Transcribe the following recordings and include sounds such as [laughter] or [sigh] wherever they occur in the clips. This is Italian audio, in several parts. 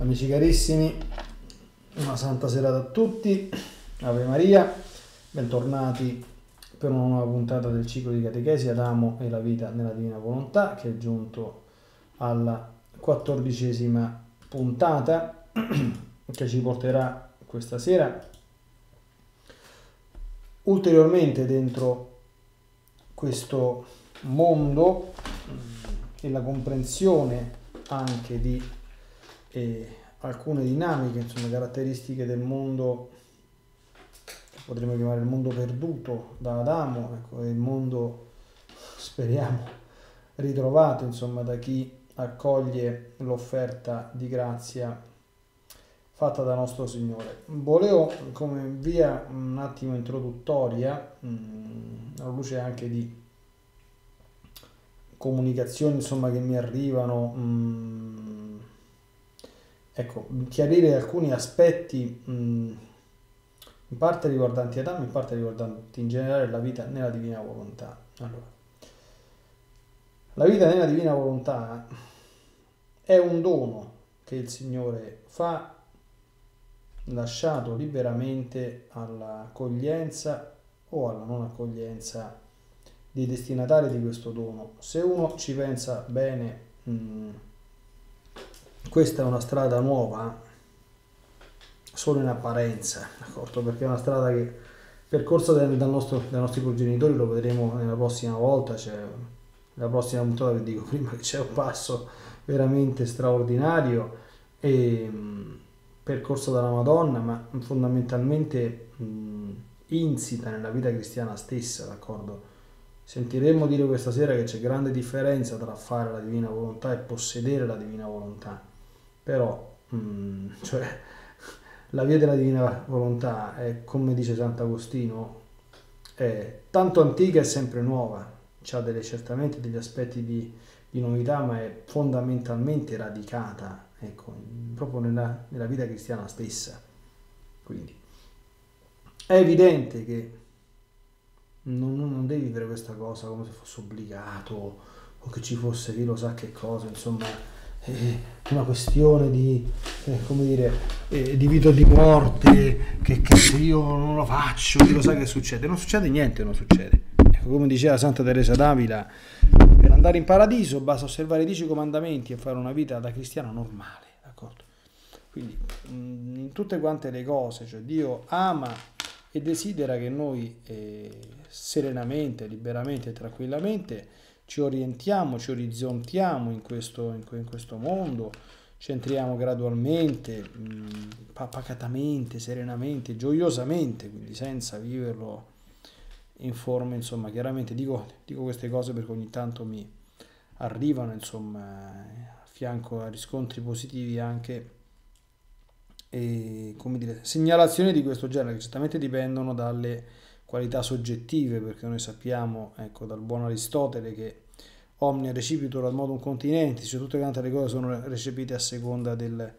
Amici carissimi, una santa serata a tutti, Ave Maria, bentornati per una nuova puntata del ciclo di catechesi Adamo e la vita nella divina volontà che è giunto alla quattordicesima puntata [clears throat] che ci porterà questa sera ulteriormente dentro questo mondo e la comprensione anche di e alcune dinamiche, insomma, caratteristiche del mondo che potremmo chiamare il mondo perduto da Adamo, ecco, il mondo speriamo ritrovato, insomma, da chi accoglie l'offerta di grazia fatta da nostro Signore. Volevo come via un attimo introduttoria, mm, alla luce anche di comunicazioni insomma che mi arrivano mh, mm, ecco, chiarire alcuni aspetti mh, in parte riguardanti Adamo, in parte riguardanti in generale la vita nella divina volontà. Allora, la vita nella divina volontà è un dono che il Signore fa lasciato liberamente all'accoglienza o alla non accoglienza dei destinatari di questo dono. Se uno ci pensa bene, mh, questa è una strada nuova solo in apparenza, d'accordo? Perché è una strada che percorsa dal nostro, dai nostri progenitori, lo vedremo nella prossima volta, cioè, nella prossima puntata vi dico prima che c'è un passo veramente straordinario e mm, percorso dalla Madonna, ma fondamentalmente mh, mm, insita nella vita cristiana stessa, d'accordo? Sentiremo dire questa sera che c'è grande differenza tra fare la divina volontà e possedere la divina volontà però mh, mm, cioè, la via della divina volontà è, come dice Sant'Agostino, è tanto antica e sempre nuova, ha delle, certamente degli aspetti di, di, novità, ma è fondamentalmente radicata ecco, proprio nella, nella vita cristiana stessa. Quindi è evidente che non, non, devi vivere questa cosa come se fosse obbligato o che ci fosse chi lo sa che cosa, insomma eh, una questione di, eh, come dire, eh, di vita o di morte, che, che, se io non lo faccio, chi lo sa che succede? Non succede niente, non succede. Ecco, come diceva Santa Teresa d'Avila, per andare in paradiso basta osservare i dieci comandamenti e fare una vita da cristiano normale, d'accordo? Quindi mm, in tutte quante le cose, cioè Dio ama e desidera che noi eh, serenamente, liberamente, tranquillamente, ci orientiamo, ci orizzontiamo in questo, in questo mondo, ci entriamo gradualmente, mm, pacatamente, serenamente, gioiosamente, quindi senza viverlo in forma, insomma, chiaramente dico, dico queste cose perché ogni tanto mi arrivano, insomma, a fianco a riscontri positivi anche, e, come dire, segnalazioni di questo genere che certamente dipendono dalle qualità soggettive, perché noi sappiamo, ecco, dal buon Aristotele che omnia recipitur ad modum continenti, cioè tutte quante le cose sono recepite a seconda del,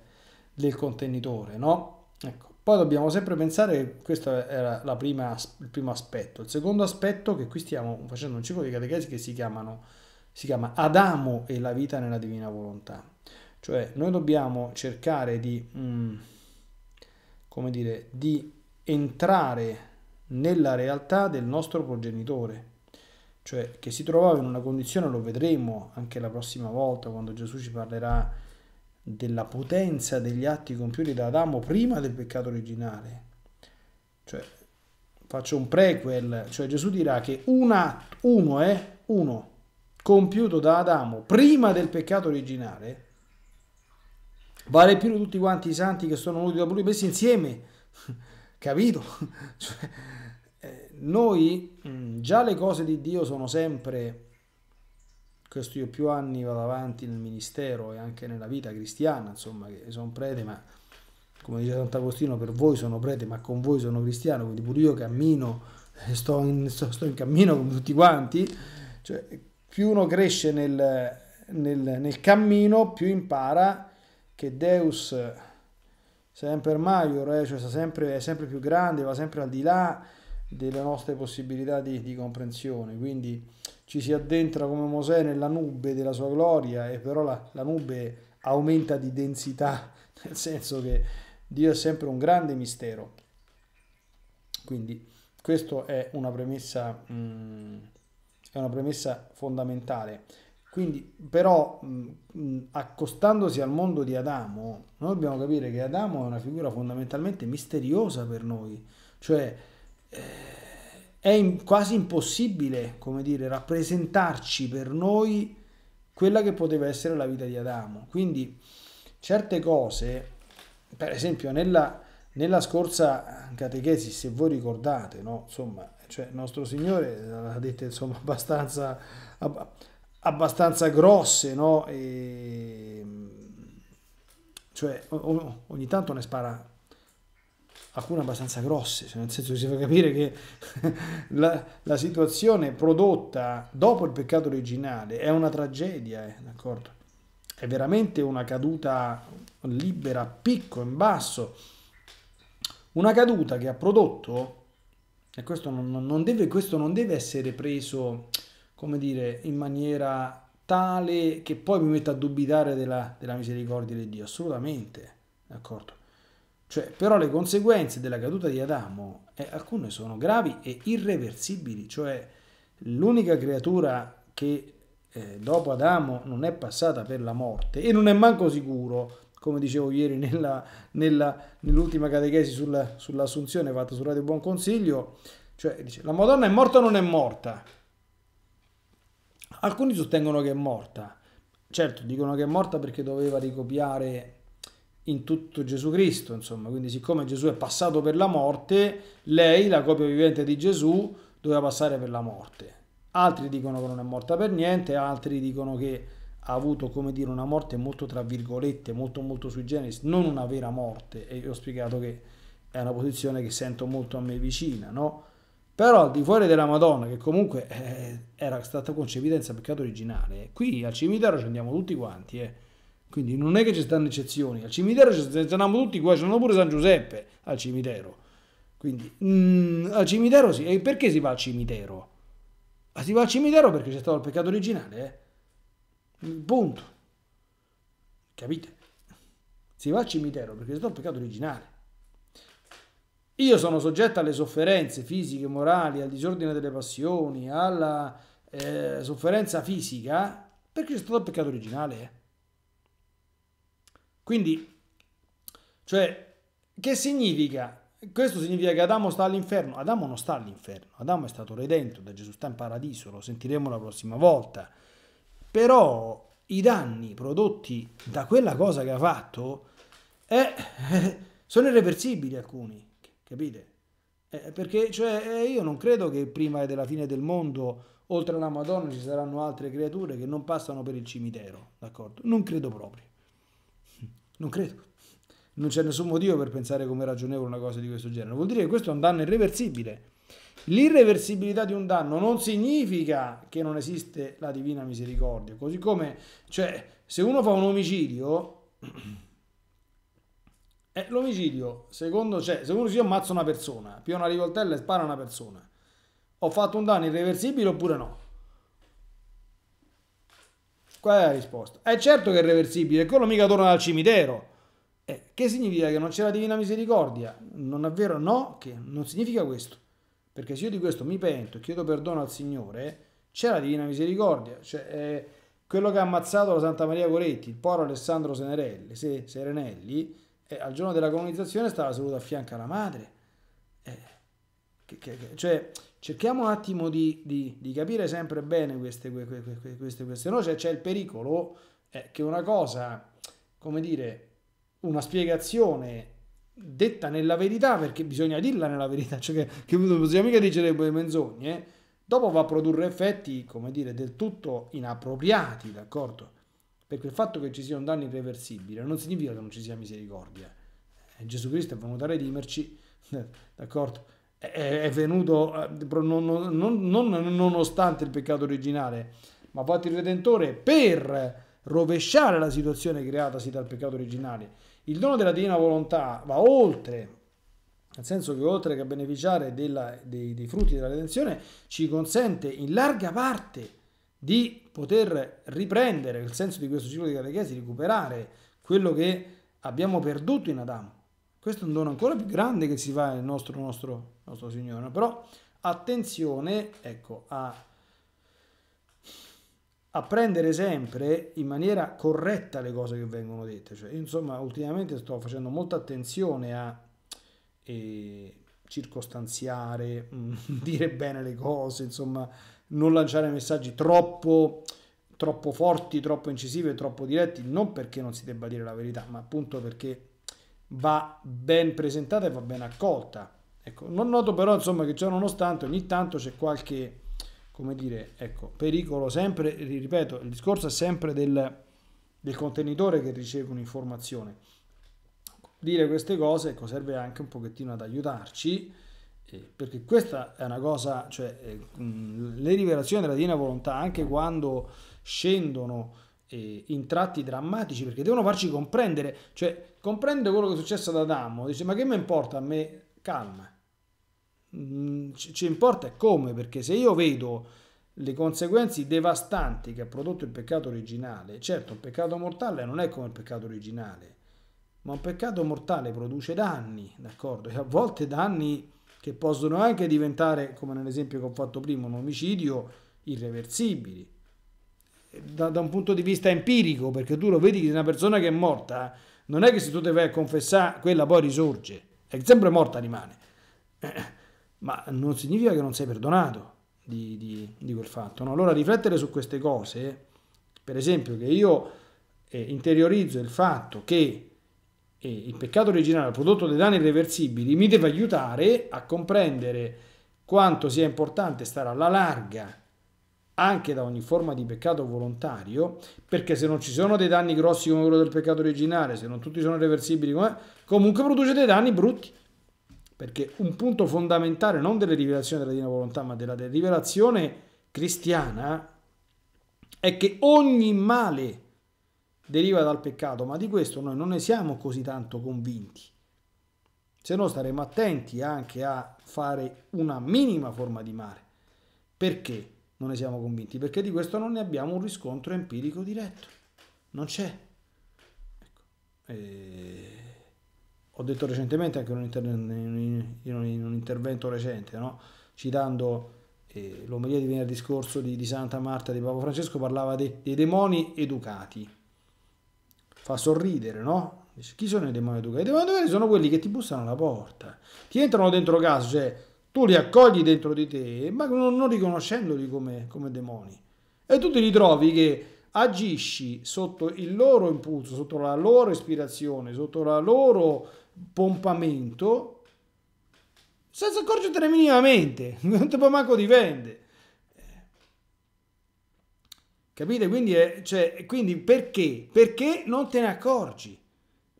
del contenitore, no? Ecco. Poi dobbiamo sempre pensare che questo era prima, il primo aspetto. Il secondo aspetto che qui stiamo facendo un ciclo di catechesi che si, chiamano, si chiama Adamo e la vita nella divina volontà. Cioè noi dobbiamo cercare di, mh, mm, come dire, di entrare nella realtà del nostro progenitore, cioè che si trovava in una condizione, lo vedremo anche la prossima volta quando Gesù ci parlerà della potenza degli atti compiuti da Adamo prima del peccato originale. Cioè, faccio un prequel, cioè Gesù dirà che un atto, uno è eh, uno compiuto da Adamo prima del peccato originale vale più di tutti quanti i santi che sono venuti da lui messi insieme [laughs] capito? [laughs] Cioè, noi mm. già le cose di Dio sono sempre, questo io più anni vado avanti nel ministero e anche nella vita cristiana, insomma, che sono prete, ma come dice Sant'Agostino, per voi sono prete, ma con voi sono cristiano, quindi pure io cammino, [laughs] sto in, sto, sto in cammino con tutti quanti, cioè, più uno cresce nel, nel, nel cammino, più impara che Deus sempre maior, eh, cioè sempre, è sempre più grande, va sempre al di là, delle nostre possibilità di, di comprensione. Quindi ci si addentra come Mosè nella nube della sua gloria e però la, la nube aumenta di densità, [laughs] nel senso che Dio è sempre un grande mistero. Quindi questa è una premessa, mm, è una premessa fondamentale. Quindi, però, mh, mm, mm, accostandosi al mondo di Adamo, noi dobbiamo capire che Adamo è una figura fondamentalmente misteriosa per noi, cioè eh, è quasi impossibile, come dire, rappresentarci per noi quella che poteva essere la vita di Adamo. Quindi certe cose, per esempio nella, nella scorsa catechesi, se voi ricordate, no? insomma, cioè nostro Signore ha detto insomma abbastanza, abbastanza grosse, no? E, cioè ogni tanto ne spara alcune abbastanza grosse, cioè nel senso che si fa capire che [laughs] la, la, situazione prodotta dopo il peccato originale è una tragedia, eh, È veramente una caduta libera, a picco, in basso. Una caduta che ha prodotto, e questo non, non, deve, questo non deve essere preso, come dire, in maniera tale che poi mi metta a dubitare della, della misericordia di Dio, assolutamente, d'accordo? Cioè, però le conseguenze della caduta di Adamo, eh, alcune sono gravi e irreversibili, cioè l'unica creatura che eh, dopo Adamo non è passata per la morte e non è manco sicuro, come dicevo ieri nella, nella, nell'ultima catechesi sulla, sull'assunzione fatta su Radio Buon Consiglio, cioè dice la Madonna è morta o non è morta? Alcuni sostengono che è morta, certo dicono che è morta perché doveva ricopiare in tutto Gesù Cristo, insomma, quindi siccome Gesù è passato per la morte, lei, la copia vivente di Gesù, doveva passare per la morte. Altri dicono che non è morta per niente, altri dicono che ha avuto, come dire, una morte molto tra virgolette, molto molto sui generis, non una vera morte, e io ho spiegato che è una posizione che sento molto a me vicina, no? Però al di fuori della Madonna, che comunque eh, era stata concepita senza peccato originale, qui al cimitero ci andiamo tutti quanti, eh quindi non è che ci stanno eccezioni. Al cimitero ci stanno tutti qua, ci stanno pure San Giuseppe al cimitero. Quindi mh, mm, al cimitero sì. E perché si va al cimitero? Ma ah, si va al cimitero perché c'è stato il peccato originale, eh? Punto. Capite? Si va al cimitero perché c'è stato il peccato originale. Io sono soggetto alle sofferenze fisiche, morali, al disordine delle passioni, alla eh, sofferenza fisica perché c'è stato il peccato originale, eh? Quindi, cioè, che significa? Questo significa che Adamo sta all'inferno. Adamo non sta all'inferno. Adamo è stato redento da Gesù, sta in paradiso, lo sentiremo la prossima volta. Però i danni prodotti da quella cosa che ha fatto eh, [laughs] sono irreversibili alcuni, capite? Eh, perché cioè, eh, io non credo che prima della fine del mondo, oltre alla Madonna, ci saranno altre creature che non passano per il cimitero, d'accordo? Non credo proprio. Non credo. Non c'è nessun motivo per pensare come ragionevole una cosa di questo genere. Vuol dire che questo è un danno irreversibile. L'irreversibilità di un danno non significa che non esiste la divina misericordia. Così come, cioè, se uno fa un omicidio, [clears throat] eh, l'omicidio, secondo, cioè, se uno si ammazza una persona, pia una rivoltella e spara una persona, ho fatto un danno irreversibile oppure no? Qual è la risposta? È certo che è reversibile, quello mica torna dal cimitero. Eh, che significa che non c'è la divina misericordia? Non è vero? No, che non significa questo. Perché se io di questo mi pento e chiedo perdono al Signore, c'è la divina misericordia. Cioè, eh, quello che ha ammazzato la Santa Maria Coretti, il povero Alessandro Senerelli, se, Serenelli, eh, al giorno della colonizzazione stava seduto a fianco alla madre. Eh, che, che, che, cioè, cerchiamo un attimo di, di, di capire sempre bene queste, queste, queste questioni, cioè c'è il pericolo eh, che una cosa, come dire, una spiegazione detta nella verità, perché bisogna dirla nella verità, cioè che, che non possiamo mica dire le menzogne, eh, dopo va a produrre effetti, come dire, del tutto inappropriati, d'accordo? Perché il fatto che ci sia un danno irreversibile non significa che non ci sia misericordia. Eh, Gesù Cristo è venuto a redimerci, [laughs] d'accordo? è venuto eh, non, non, non, nonostante il peccato originale, ma fatto il Redentore per rovesciare la situazione creatasi dal peccato originale. Il dono della divina volontà va oltre, nel senso che oltre che a beneficiare della, dei, dei frutti della redenzione, ci consente in larga parte di poter riprendere nel senso di questo ciclo di catechesi, recuperare quello che abbiamo perduto in Adamo. Questo è un dono ancora più grande che si fa il nostro, nostro, nostro Signore. Però attenzione ecco, a, a, prendere sempre in maniera corretta le cose che vengono dette. Cioè, insomma, ultimamente sto facendo molta attenzione a eh, circostanziare, [laughs] dire bene le cose, insomma, non lanciare messaggi troppo troppo forti, troppo incisivi troppo diretti, non perché non si debba dire la verità, ma appunto perché va ben presentata e va ben accolta. Ecco, non noto però insomma che ciò nonostante ogni tanto c'è qualche come dire, ecco, pericolo sempre, ripeto, il discorso è sempre del, del contenitore che riceve un'informazione. Dire queste cose ecco, serve anche un pochettino ad aiutarci, eh, perché questa è una cosa, cioè eh, le rivelazioni della Divina Volontà, anche quando scendono eh, in tratti drammatici, perché devono farci comprendere, cioè comprende quello che è successo ad Adamo, dice ma che mi importa a me? Calma. Mm, ci, importa come, perché se io vedo le conseguenze devastanti che ha prodotto il peccato originale, certo un peccato mortale non è come il peccato originale, ma un peccato mortale produce danni, d'accordo? E a volte danni che possono anche diventare, come nell'esempio che ho fatto prima, un omicidio, irreversibili. Da, da un punto di vista empirico, perché tu lo vedi che una persona che è morta non è che se tu ti vai a confessare quella poi risorge, è sempre morta rimane. Eh, ma non significa che non sei perdonato di, di, di quel fatto. No? Allora riflettere su queste cose, per esempio che io eh, interiorizzo il fatto che eh, il peccato originale ha prodotto dei danni irreversibili, mi deve aiutare a comprendere quanto sia importante stare alla larga anche da ogni forma di peccato volontario, perché se non ci sono dei danni grossi come quello del peccato originale, se non tutti sono irreversibili, comunque produce dei danni brutti. Perché un punto fondamentale non delle rivelazioni della divina volontà, ma della rivelazione cristiana, è che ogni male deriva dal peccato, ma di questo noi non ne siamo così tanto convinti. Se no staremo attenti anche a fare una minima forma di male. Perché? non ne siamo convinti, perché di questo non ne abbiamo un riscontro empirico diretto, non c'è. Ecco. E... Ho detto recentemente, anche in un, inter- in un intervento recente, no? citando eh, l'omelia di venerdì scorso di, di, Santa Marta di Papa Francesco, parlava de- dei demoni educati. Fa sorridere, no? Dice, chi sono i demoni educati? I demoni educati sono quelli che ti bussano alla porta, ti entrano dentro casa, cioè tu li accogli dentro di te, ma non, non riconoscendoli come, come demoni. E tu ti ritrovi che agisci sotto il loro impulso, sotto la loro ispirazione, sotto il loro pompamento, senza accorgertene minimamente, [laughs] non ti può manco dipende. Capite? Quindi, è, cioè, quindi perché? Perché non te ne accorgi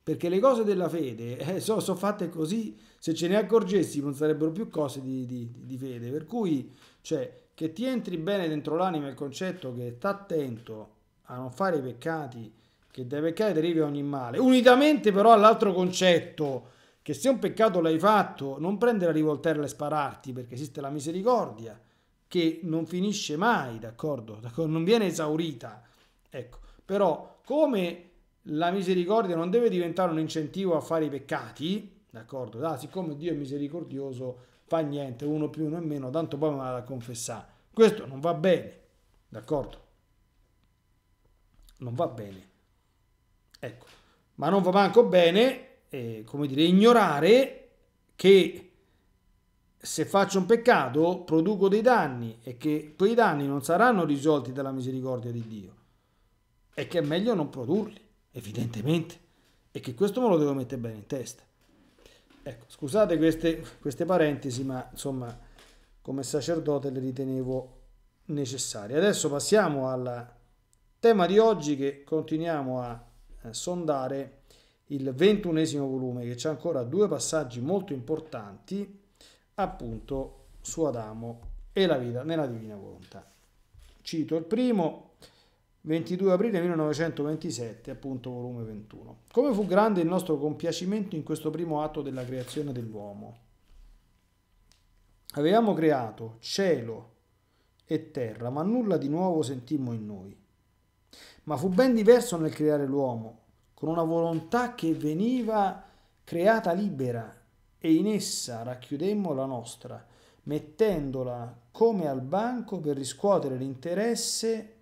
perché le cose della fede eh, sono so fatte così, se ce ne accorgessimo non sarebbero più cose di, di, di fede, per cui cioè, che ti entri bene dentro l'anima il concetto che sta attento a non fare i peccati, che dai peccati deriva ogni male, unitamente però all'altro concetto che se un peccato l'hai fatto non prendere la rivoltella e spararti perché esiste la misericordia che non finisce mai, d'accordo? d'accordo? [laughs] Non viene esaurita. Ecco, però come la misericordia non deve diventare un incentivo a fare i peccati, d'accordo? Da, siccome Dio è misericordioso, fa niente, uno più uno e meno, tanto poi me la da confessare. Questo non va bene, d'accordo? Non va bene. Ecco, ma non va manco bene, eh, come dire, ignorare che se faccio un peccato produco dei danni e che quei danni non saranno risolti dalla misericordia di Dio e che è meglio non produrli evidentemente, e che questo me lo devo mettere bene in testa. Ecco, scusate queste, queste parentesi, ma insomma, come sacerdote le ritenevo necessarie. Adesso passiamo al tema di oggi che continuiamo a eh, sondare il ventunesimo volume che c'è ancora due passaggi molto importanti appunto su Adamo e la vita nella divina volontà. Cito il primo 22 aprile 1927, appunto volume 21. Come fu grande il nostro compiacimento in questo primo atto della creazione dell'uomo. Avevamo creato cielo e terra, ma nulla di nuovo sentimmo in noi. Ma fu ben diverso nel creare l'uomo, con una volontà che veniva creata libera e in essa racchiudemmo la nostra, mettendola come al banco per riscuotere l'interesse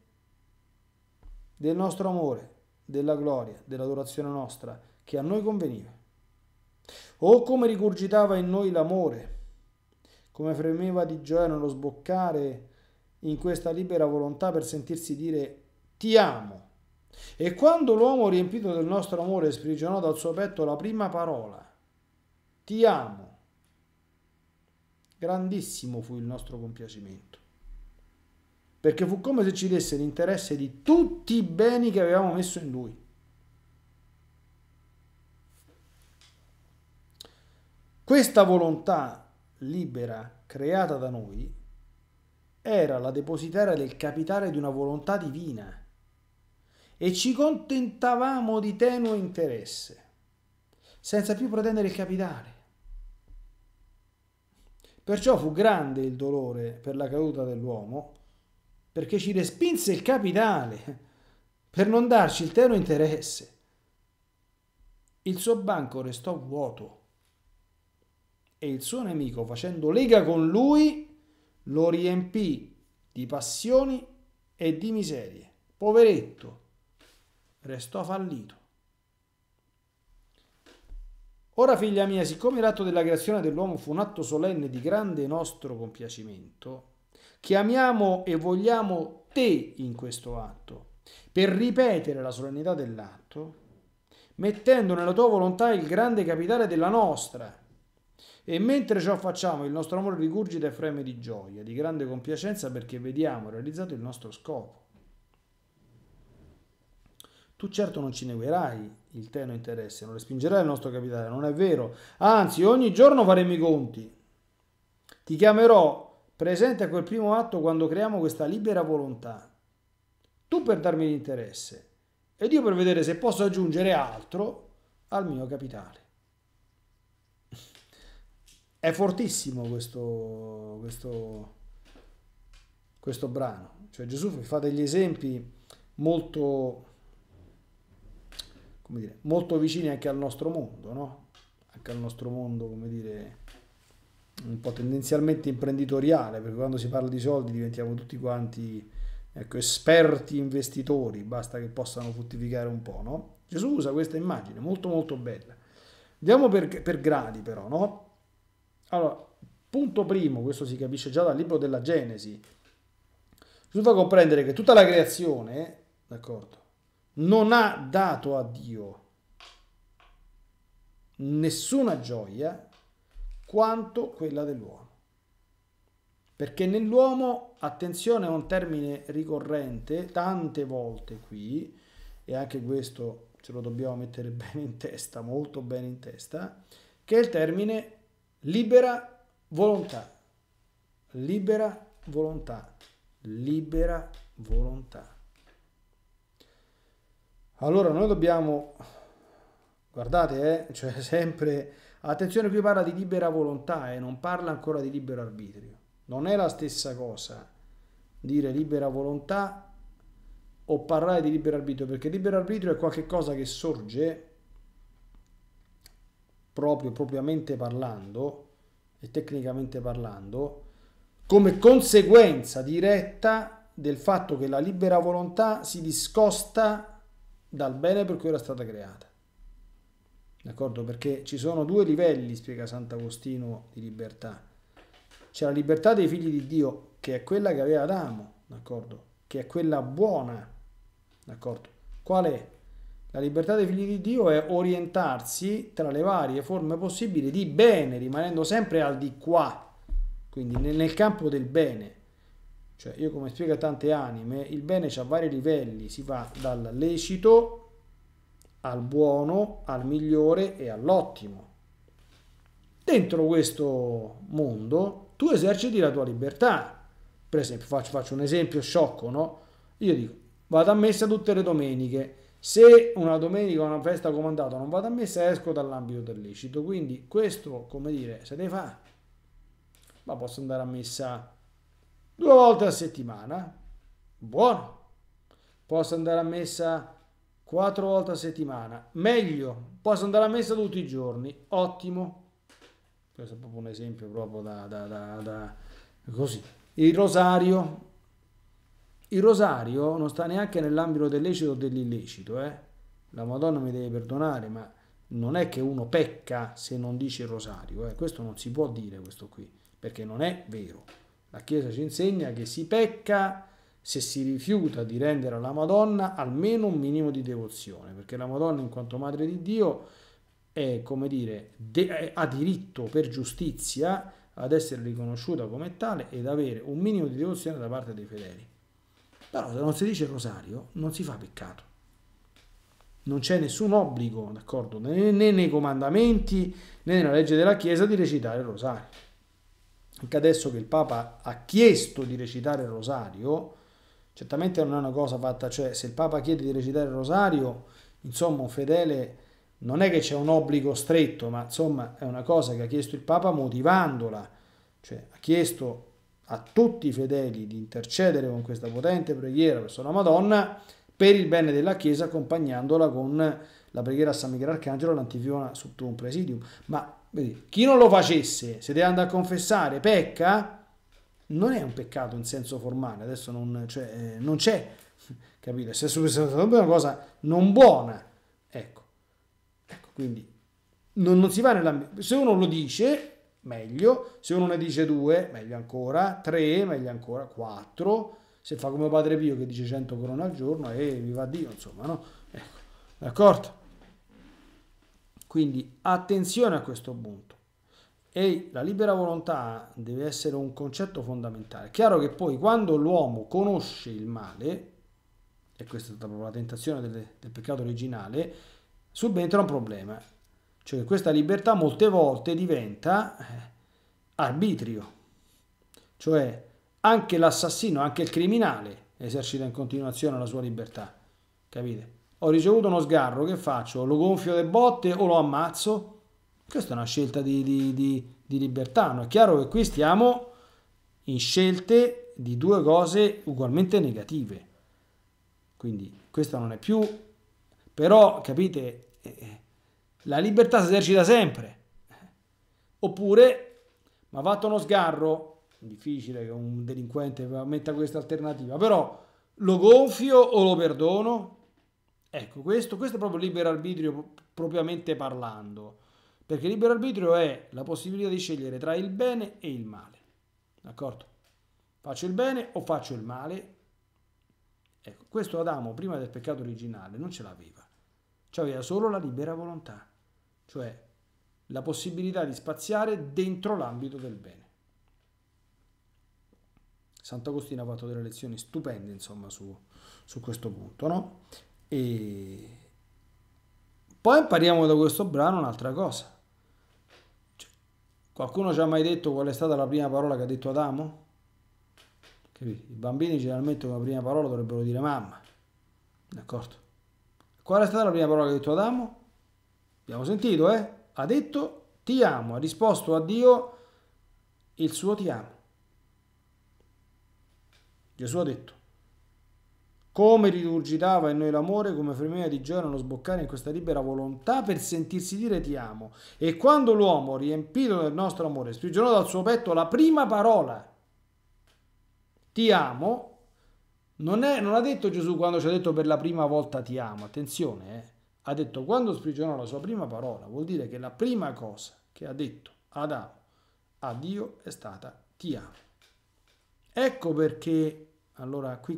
del nostro amore, della gloria, dell'adorazione nostra, che a noi conveniva. O come rigurgitava in noi l'amore, come fremeva di gioia nello sboccare in questa libera volontà per sentirsi dire ti amo. E quando l'uomo riempito del nostro amore sprigionò dal suo petto la prima parola, ti amo, grandissimo fu il nostro compiacimento perché fu come se ci desse l'interesse di tutti i beni che avevamo messo in lui. Questa volontà libera creata da noi era la depositaria del capitale di una volontà divina e ci contentavamo di tenue interesse, senza più pretendere il capitale. Perciò fu grande il dolore per la caduta dell'uomo perché ci respinse il capitale per non darci il tenue interesse. Il suo banco restò vuoto e il suo nemico, facendo lega con lui, lo riempì di passioni e di miserie. Poveretto, restò fallito. Ora, figlia mia, siccome l'atto della creazione dell'uomo fu un atto solenne di grande nostro compiacimento, Chiamiamo e vogliamo te in questo atto per ripetere la solennità dell'atto, mettendo nella tua volontà il grande capitale della nostra. E mentre ciò facciamo, il nostro amore rigurgita e freme di gioia, di grande compiacenza perché vediamo realizzato il nostro scopo. Tu certo non ci neguerai il teno interesse, non respingerai il nostro capitale, non è vero. Anzi, ogni giorno faremo i conti. Ti chiamerò presente a quel primo atto quando creiamo questa libera volontà. Tu per darmi l'interesse ed io per vedere se posso aggiungere altro al mio capitale. È fortissimo questo, questo, questo brano, cioè Gesù fa degli esempi molto, come dire, molto vicini anche al nostro mondo, no? Anche al nostro mondo, come dire, un po' tendenzialmente imprenditoriale, perché quando si parla di soldi diventiamo tutti quanti ecco, esperti investitori, basta che possano fruttificare un po', no? Gesù usa questa immagine, molto molto bella. Andiamo per, per gradi però, no? Allora, punto primo, questo si capisce già dal libro della Genesi, Gesù fa comprendere che tutta la creazione, d'accordo, non ha dato a Dio nessuna gioia quanto quella dell'uomo. Perché nell'uomo, attenzione a un termine ricorrente tante volte qui, e anche questo ce lo dobbiamo mettere [laughs] bene in testa, molto bene in testa, che è il termine libera volontà. Libera volontà. Libera volontà. Allora noi dobbiamo, guardate, eh, cioè [laughs] sempre Attenzione, qui parla di libera volontà e eh, non parla ancora di libero arbitrio. Non è la stessa cosa dire libera volontà o parlare di libero arbitrio, perché libero arbitrio è qualcosa che sorge proprio, propriamente parlando e tecnicamente parlando, come conseguenza diretta del fatto che la libera volontà si discosta dal bene per cui era stata creata d'accordo? Perché ci sono due livelli, spiega Sant'Agostino, di libertà. C'è la libertà dei figli di Dio, che è quella che aveva Adamo, d'accordo? Che è quella buona, d'accordo? Qual è? La libertà dei figli di Dio è orientarsi tra le varie forme possibili di bene, rimanendo sempre al di qua, quindi nel campo del bene. Cioè, io come spiego a tante anime, il bene ha vari livelli, si va dal lecito al buono, al migliore e all'ottimo. Dentro questo mondo tu eserciti la tua libertà. Per esempio, faccio, faccio un esempio sciocco, no? Io dico, vado a messa tutte le domeniche. Se una domenica o una festa comandata non vado a messa, esco dall'ambito del lecito. Quindi questo, come dire, se ne fa. Ma posso andare a messa due volte a settimana. Buono. Posso andare a messa quattro volte a settimana, meglio, posso andare a messa tutti i giorni, ottimo. Questo è proprio un esempio proprio da, da, da, da così. Il rosario, il rosario non sta neanche nell'ambito dell'lecito o dell'illecito, eh? La Madonna mi deve perdonare, ma non è che uno pecca se non dice il rosario, eh? Questo non si può dire questo qui, perché non è vero. La Chiesa ci insegna che si pecca se si rifiuta di rendere alla Madonna almeno un minimo di devozione, perché la Madonna in quanto Madre di Dio è, come dire, de- ha diritto per giustizia ad essere riconosciuta come tale ed avere un minimo di devozione da parte dei fedeli. Però se non si dice rosario non si fa peccato. Non c'è nessun obbligo, d'accordo, né, né nei comandamenti né nella legge della Chiesa di recitare il rosario. Anche adesso che il Papa ha chiesto di recitare il rosario, Certamente non è una cosa fatta, cioè se il Papa chiede di recitare il rosario, insomma un fedele non è che c'è un obbligo stretto, ma insomma è una cosa che ha chiesto il Papa motivandola, cioè ha chiesto a tutti i fedeli di intercedere con questa potente preghiera verso la Madonna per il bene della Chiesa accompagnandola con la preghiera a San Michele Arcangelo, l'antifona sotto un presidium. Ma vedi, chi non lo facesse, se deve andare a confessare, pecca, non è un peccato in senso formale, adesso non, cioè, eh, non c'è, capito? Se è stata una cosa non buona, ecco, ecco quindi non, non si va nell'ambito, se uno lo dice meglio, se uno ne dice due, meglio ancora, tre, meglio ancora, quattro, se fa come padre Pio che dice 100 corona al giorno e eh, va Dio, insomma, no? Ecco, d'accordo? Quindi attenzione a questo punto. E la libera volontà deve essere un concetto fondamentale. chiaro che poi quando l'uomo conosce il male, e questa è stata proprio la tentazione del, del peccato originale, subentra un problema. Cioè questa libertà molte volte diventa eh, arbitrio. Cioè anche l'assassino, anche il criminale esercita in continuazione la sua libertà. Capite? Ho ricevuto uno sgarro, che faccio? Lo gonfio le botte o lo ammazzo? Questa è una scelta di, di, di, di libertà. No? È chiaro che qui stiamo in scelte di due cose ugualmente negative. Quindi questa non è più... Però, capite, eh, eh, la libertà si esercita sempre. Oppure, ma fatto uno sgarro, difficile che un delinquente metta questa alternativa, però lo gonfio o lo perdono? Ecco, questo, questo è proprio libero arbitrio propriamente parlando. Perché libero arbitrio è la possibilità di scegliere tra il bene e il male. D'accordo? Faccio il bene o faccio il male? Ecco, questo Adamo prima del peccato originale non ce l'aveva. Cioè, aveva solo la libera volontà, cioè la possibilità di spaziare dentro l'ambito del bene. Sant'Agostino ha fatto delle lezioni stupende, insomma, su, su questo punto, no? E poi impariamo da questo brano un'altra cosa. Qualcuno ci ha mai detto qual è stata la prima parola che ha detto Adamo? I bambini generalmente come prima parola dovrebbero dire mamma. D'accordo? Qual è stata la prima parola che ha detto Adamo? Abbiamo sentito, eh? Ha detto ti amo, ha risposto a Dio il suo ti amo. Gesù ha detto. Come rigurgitava in noi l'amore come fremeva di gioia nello sboccare in questa libera volontà per sentirsi dire ti amo. E quando l'uomo, riempito del nostro amore, sprigionò dal suo petto la prima parola, ti amo, non, è, non ha detto Gesù quando ci ha detto per la prima volta ti amo, attenzione, eh. ha detto quando sprigionò la sua prima parola, vuol dire che la prima cosa che ha detto Adamo a Dio è stata ti amo. Ecco perché, allora qui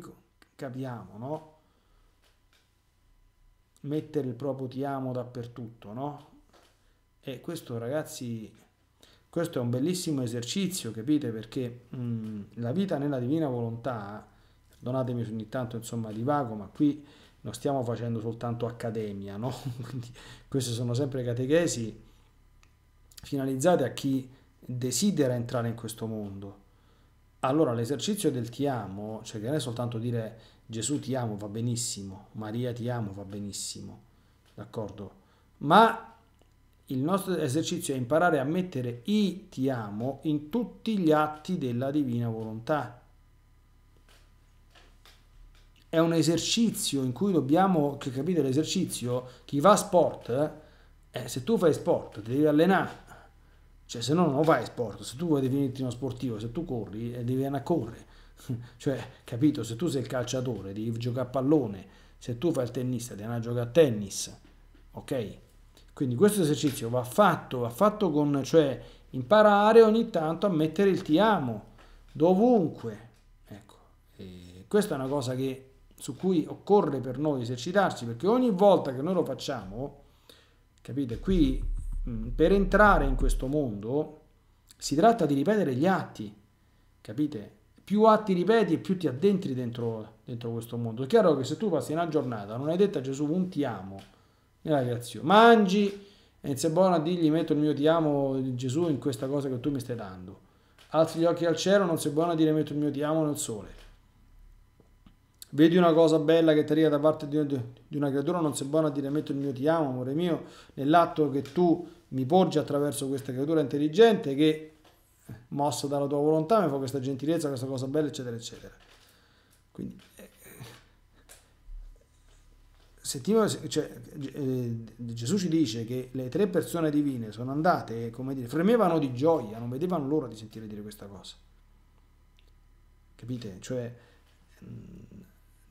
capiamo, no? Mettere il proprio ti amo dappertutto, no? E questo ragazzi, questo è un bellissimo esercizio, capite? Perché mh, mm, la vita nella divina volontà, perdonatemi ogni tanto insomma divago, ma qui non stiamo facendo soltanto accademia, no? [laughs] Quindi queste sono sempre catechesi finalizzate a chi desidera entrare in questo mondo allora l'esercizio del ti amo, cioè che non è soltanto dire Gesù ti amo va benissimo, Maria ti amo va benissimo, d'accordo? Ma il nostro esercizio è imparare a mettere i ti amo in tutti gli atti della divina volontà. È un esercizio in cui dobbiamo, capite l'esercizio, chi va a sport, eh, se tu fai sport, ti devi allenare, cioè, se no non fai sport. Se tu vuoi definirti uno sportivo, se tu corri, eh, devi andare a correre. [laughs] cioè, capito? Se tu sei il calciatore, devi giocare a pallone. Se tu fai il tennista, devi andare a giocare a tennis. Ok? Quindi questo esercizio va fatto, va fatto con, cioè, imparare ogni tanto a mettere il ti amo dovunque. Ecco, e questa è una cosa che, su cui occorre per noi esercitarci, perché ogni volta che noi lo facciamo, capite, qui Mm, per entrare in questo mondo si tratta di ripetere gli atti, capite? Più atti ripeti e più ti addentri dentro, dentro questo mondo. È chiaro che se tu passi una giornata, non hai detto a Gesù un ti amo nella creazione, mangi e se è buono a dirgli metto il mio ti amo Gesù in questa cosa che tu mi stai dando. Alzi gli occhi al cielo, non sei buono a dire metto il mio ti amo nel sole. Vedi una cosa bella che ti arriva da parte di una creatura, non sei buono a dire metto il mio ti amo, amore mio, nell'atto che tu mi porgi attraverso questa creatura intelligente che, eh, mossa dalla tua volontà, mi fa questa gentilezza, questa cosa bella, eccetera, eccetera. Quindi, eh, sentivo, cioè, eh, Gesù ci dice che le tre persone divine sono andate e, come dire, fremevano di gioia, non vedevano l'ora di sentire dire questa cosa. Capite? Cioè,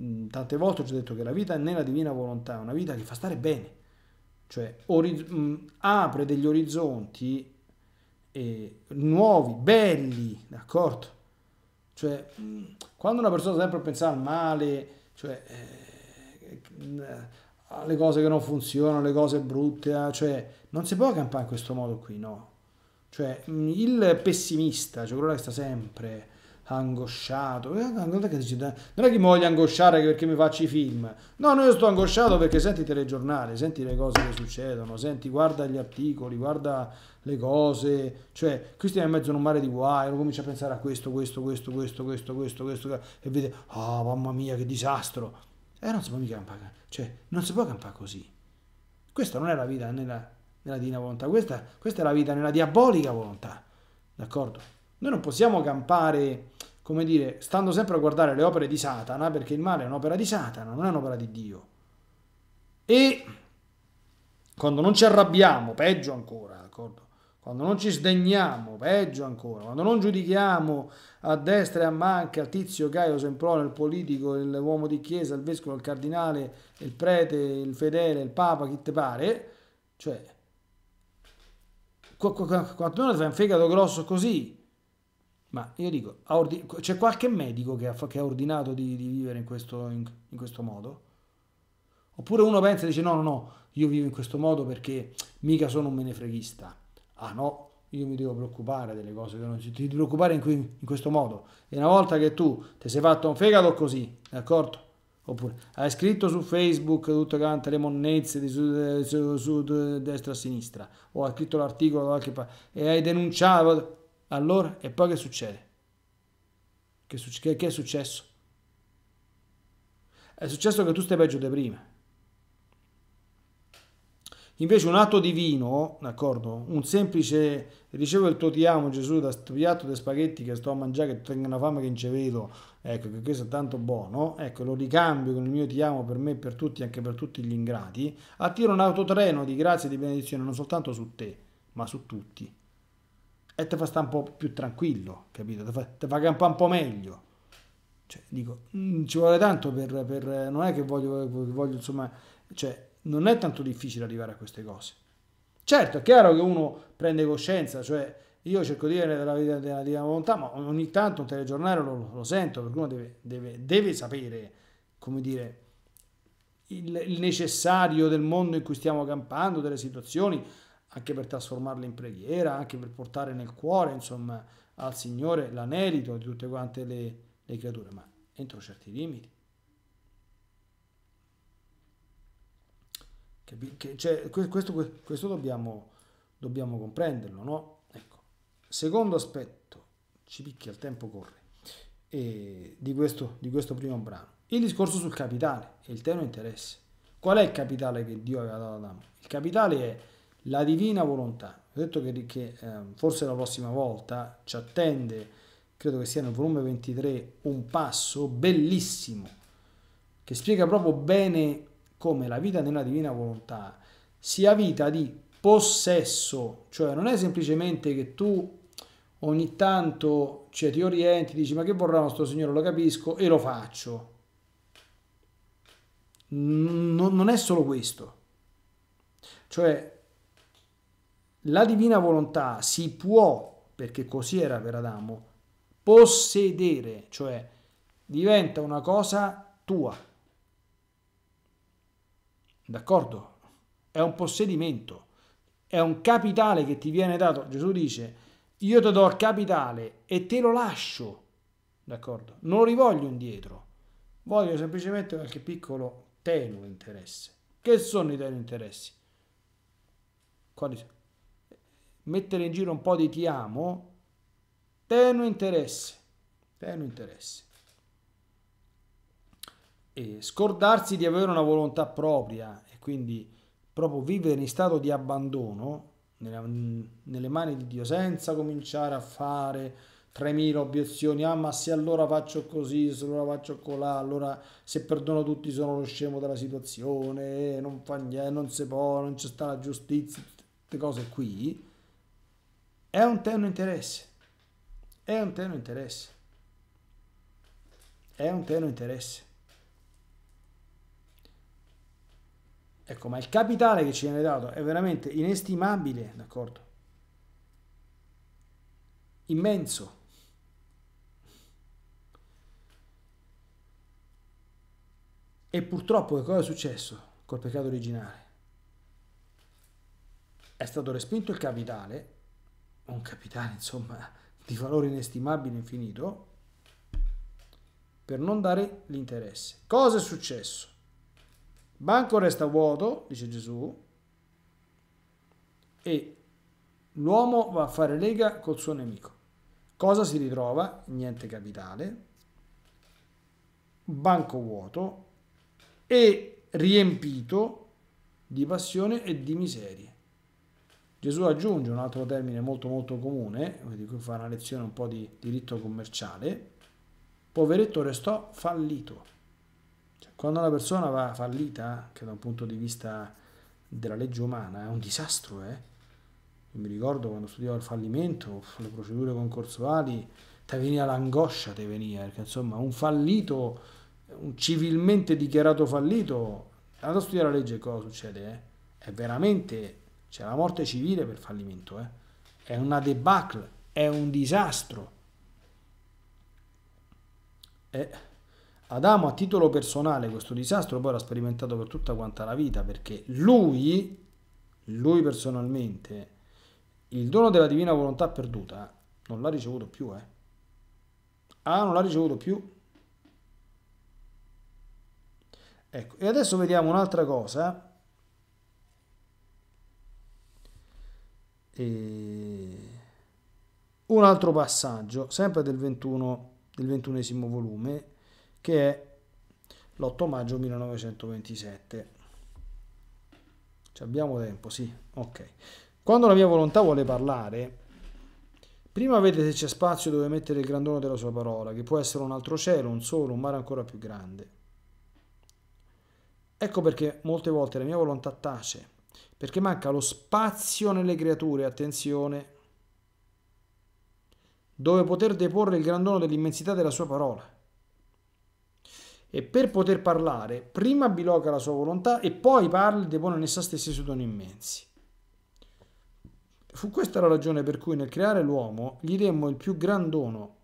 mm, tante volte ci ho detto che la vita nella divina volontà è una vita che fa stare bene cioè mm, apre degli orizzonti eh, nuovi, belli, d'accordo? Cioè, mm, quando una persona sempre pensa al male, cioè, eh, alle cose che non funzionano, alle cose brutte, ah, cioè, non si può campare in questo modo qui, no? Cioè, mm, il pessimista, cioè quello che sta sempre angosciato. Eh, non è che, mi voglio angosciare perché mi faccio i film. No, no, io sto angosciato perché senti i telegiornali, senti le cose che succedono, senti, guarda gli articoli, guarda le cose. Cioè, qui stiamo in mezzo a un mare di guai, uno comincia a pensare a questo, questo, questo, questo, questo, questo, questo, e vede, oh mamma mia, che disastro. E eh, non si può mica campare, cioè, non si può campare così. Questa non è la vita nella, nella divina volontà, questa, questa è la vita nella diabolica volontà. D'accordo? Noi non possiamo campare, come dire, stando sempre a guardare le opere di Satana, perché il male è un'opera di Satana, non è un'opera di Dio. E quando non ci arrabbiamo, peggio ancora, d'accordo? Quando non ci sdegniamo, peggio ancora, quando non giudichiamo a destra e a manca il tizio, Caio, Sempronio, il politico, l'uomo di chiesa, il vescovo, il cardinale, il prete, il fedele, il papa, chi te pare, cioè, quando noi fai un fegato grosso così, ma io dico, c'è qualche medico che ha, che ha ordinato di, di vivere in questo, in, in questo, modo? Oppure uno pensa e dice no, no, no, io vivo in questo modo perché mica sono un menefreghista. Ah no, io mi devo preoccupare delle cose che non ci devi preoccupare in, in, questo modo. E una volta che tu ti sei fatto un fegato così, d'accordo? Oppure hai scritto su Facebook tutte quante le monnezze di su, eh, su, su destra a sinistra, o hai scritto l'articolo da qualche parte e hai denunciato allora, e poi che succede? Che, che, che è successo? È successo che tu stai peggio di prima. Invece un atto divino, d'accordo? Un semplice, ricevo il tuo ti amo Gesù da questo piatto di spaghetti che sto a mangiare, che tengo una fame che non ci vedo, ecco che questo è tanto buono, ecco lo ricambio con il mio ti amo per me e per tutti, anche per tutti gli ingrati, attira un autotreno di grazia e di benedizione non soltanto su te, ma su tutti e te fa stare un po' più tranquillo, capito? Te fa, te fa campare un po' meglio. Cioè, dico, mm, ci vuole tanto per, per, Non è che voglio, voglio, insomma... Cioè, non è tanto difficile arrivare a queste cose. Certo, è chiaro che uno prende coscienza, cioè io cerco di avere della vita della divina volontà, ma ogni tanto un telegiornale lo, lo sento, perché uno deve, deve, deve sapere, come dire, il, il necessario del mondo in cui stiamo campando, delle situazioni, anche per trasformarle in preghiera, anche per portare nel cuore, insomma, al Signore l'anerito di tutte quante le, le creature, ma entro certi limiti. Che, cioè, questo, questo dobbiamo, dobbiamo, comprenderlo, no? Ecco. Secondo aspetto, ci picchia, il tempo corre, eh, di, questo, di questo primo brano. Il discorso sul capitale e il tenue interesse. Qual è il capitale che Dio aveva dato ad Adamo? Il capitale è la divina volontà. Ho detto che, che eh, forse la prossima volta ci attende, credo che sia nel volume 23, un passo bellissimo che spiega proprio bene come la vita nella divina volontà sia vita di possesso, cioè non è semplicemente che tu ogni tanto cioè, ti orienti, dici ma che vorrà questo signore, lo capisco e lo faccio. Non, non è solo questo. Cioè la divina volontà si può, perché così era per Adamo, possedere, cioè diventa una cosa tua. D'accordo? È un possedimento, è un capitale che ti viene dato. Gesù dice, io ti do il capitale e te lo lascio. D'accordo? Non lo rivoglio indietro, voglio semplicemente qualche piccolo tenue interesse. Che sono i tenui interessi? Quali sono? mettere in giro un po' di ti amo, tenue interesse, tenue interesse. E scordarsi di avere una volontà propria e quindi proprio vivere in stato di abbandono nella, nelle mani di Dio senza cominciare a fare 3.000 obiezioni, ah ma se allora faccio così, se allora faccio colà, allora se perdono tutti sono lo scemo della situazione, eh, non fa niente, non si può, non c'è sta la giustizia, queste cose qui, è un tenue interesse. È un tenue interesse. È un tenue interesse. Ecco, ma il capitale che ci viene dato è veramente inestimabile, d'accordo? Immenso. E purtroppo che cosa è successo col peccato originale? È stato respinto il capitale un capitale, insomma, di valore inestimabile infinito, per non dare l'interesse. Cosa è successo? Banco resta vuoto, dice Gesù, e l'uomo va a fare lega col suo nemico. Cosa si ritrova? Niente capitale, banco vuoto e riempito di passione e di miseria. Gesù aggiunge un altro termine molto molto comune, di cui fa una lezione un po' di diritto commerciale, poveretto restò fallito. Cioè, quando una persona va fallita, che da un punto di vista della legge umana è un disastro, eh? Io mi ricordo quando studiavo il fallimento, le procedure concorsuali, te veniva l'angoscia, te veniva, perché insomma un fallito, un civilmente dichiarato fallito, andando a studiare la legge cosa succede? Eh? È veramente c'è la morte civile per fallimento, eh? è una debacle, è un disastro. E eh, Adamo a titolo personale questo disastro poi l'ha sperimentato per tutta quanta la vita perché lui, lui personalmente, il dono della divina volontà perduta non l'ha ricevuto più. Eh. Ah, non l'ha ricevuto più. Ecco, e adesso vediamo un'altra cosa E... Un altro passaggio, sempre del, 21, del ventunesimo volume, che è l'8 maggio 1927. Ci abbiamo tempo, sì, ok. Quando la mia volontà vuole parlare, prima vede se c'è spazio dove mettere il grandone della sua parola, che può essere un altro cielo, un sole, un mare ancora più grande. Ecco perché molte volte la mia volontà tace perché manca lo spazio nelle creature, attenzione, dove poter deporre il gran dono dell'immensità della sua parola. E per poter parlare, prima biloca la sua volontà e poi parla e depone in essa stessa i suoi doni immensi. Fu questa la ragione per cui nel creare l'uomo gli demmo il più gran dono,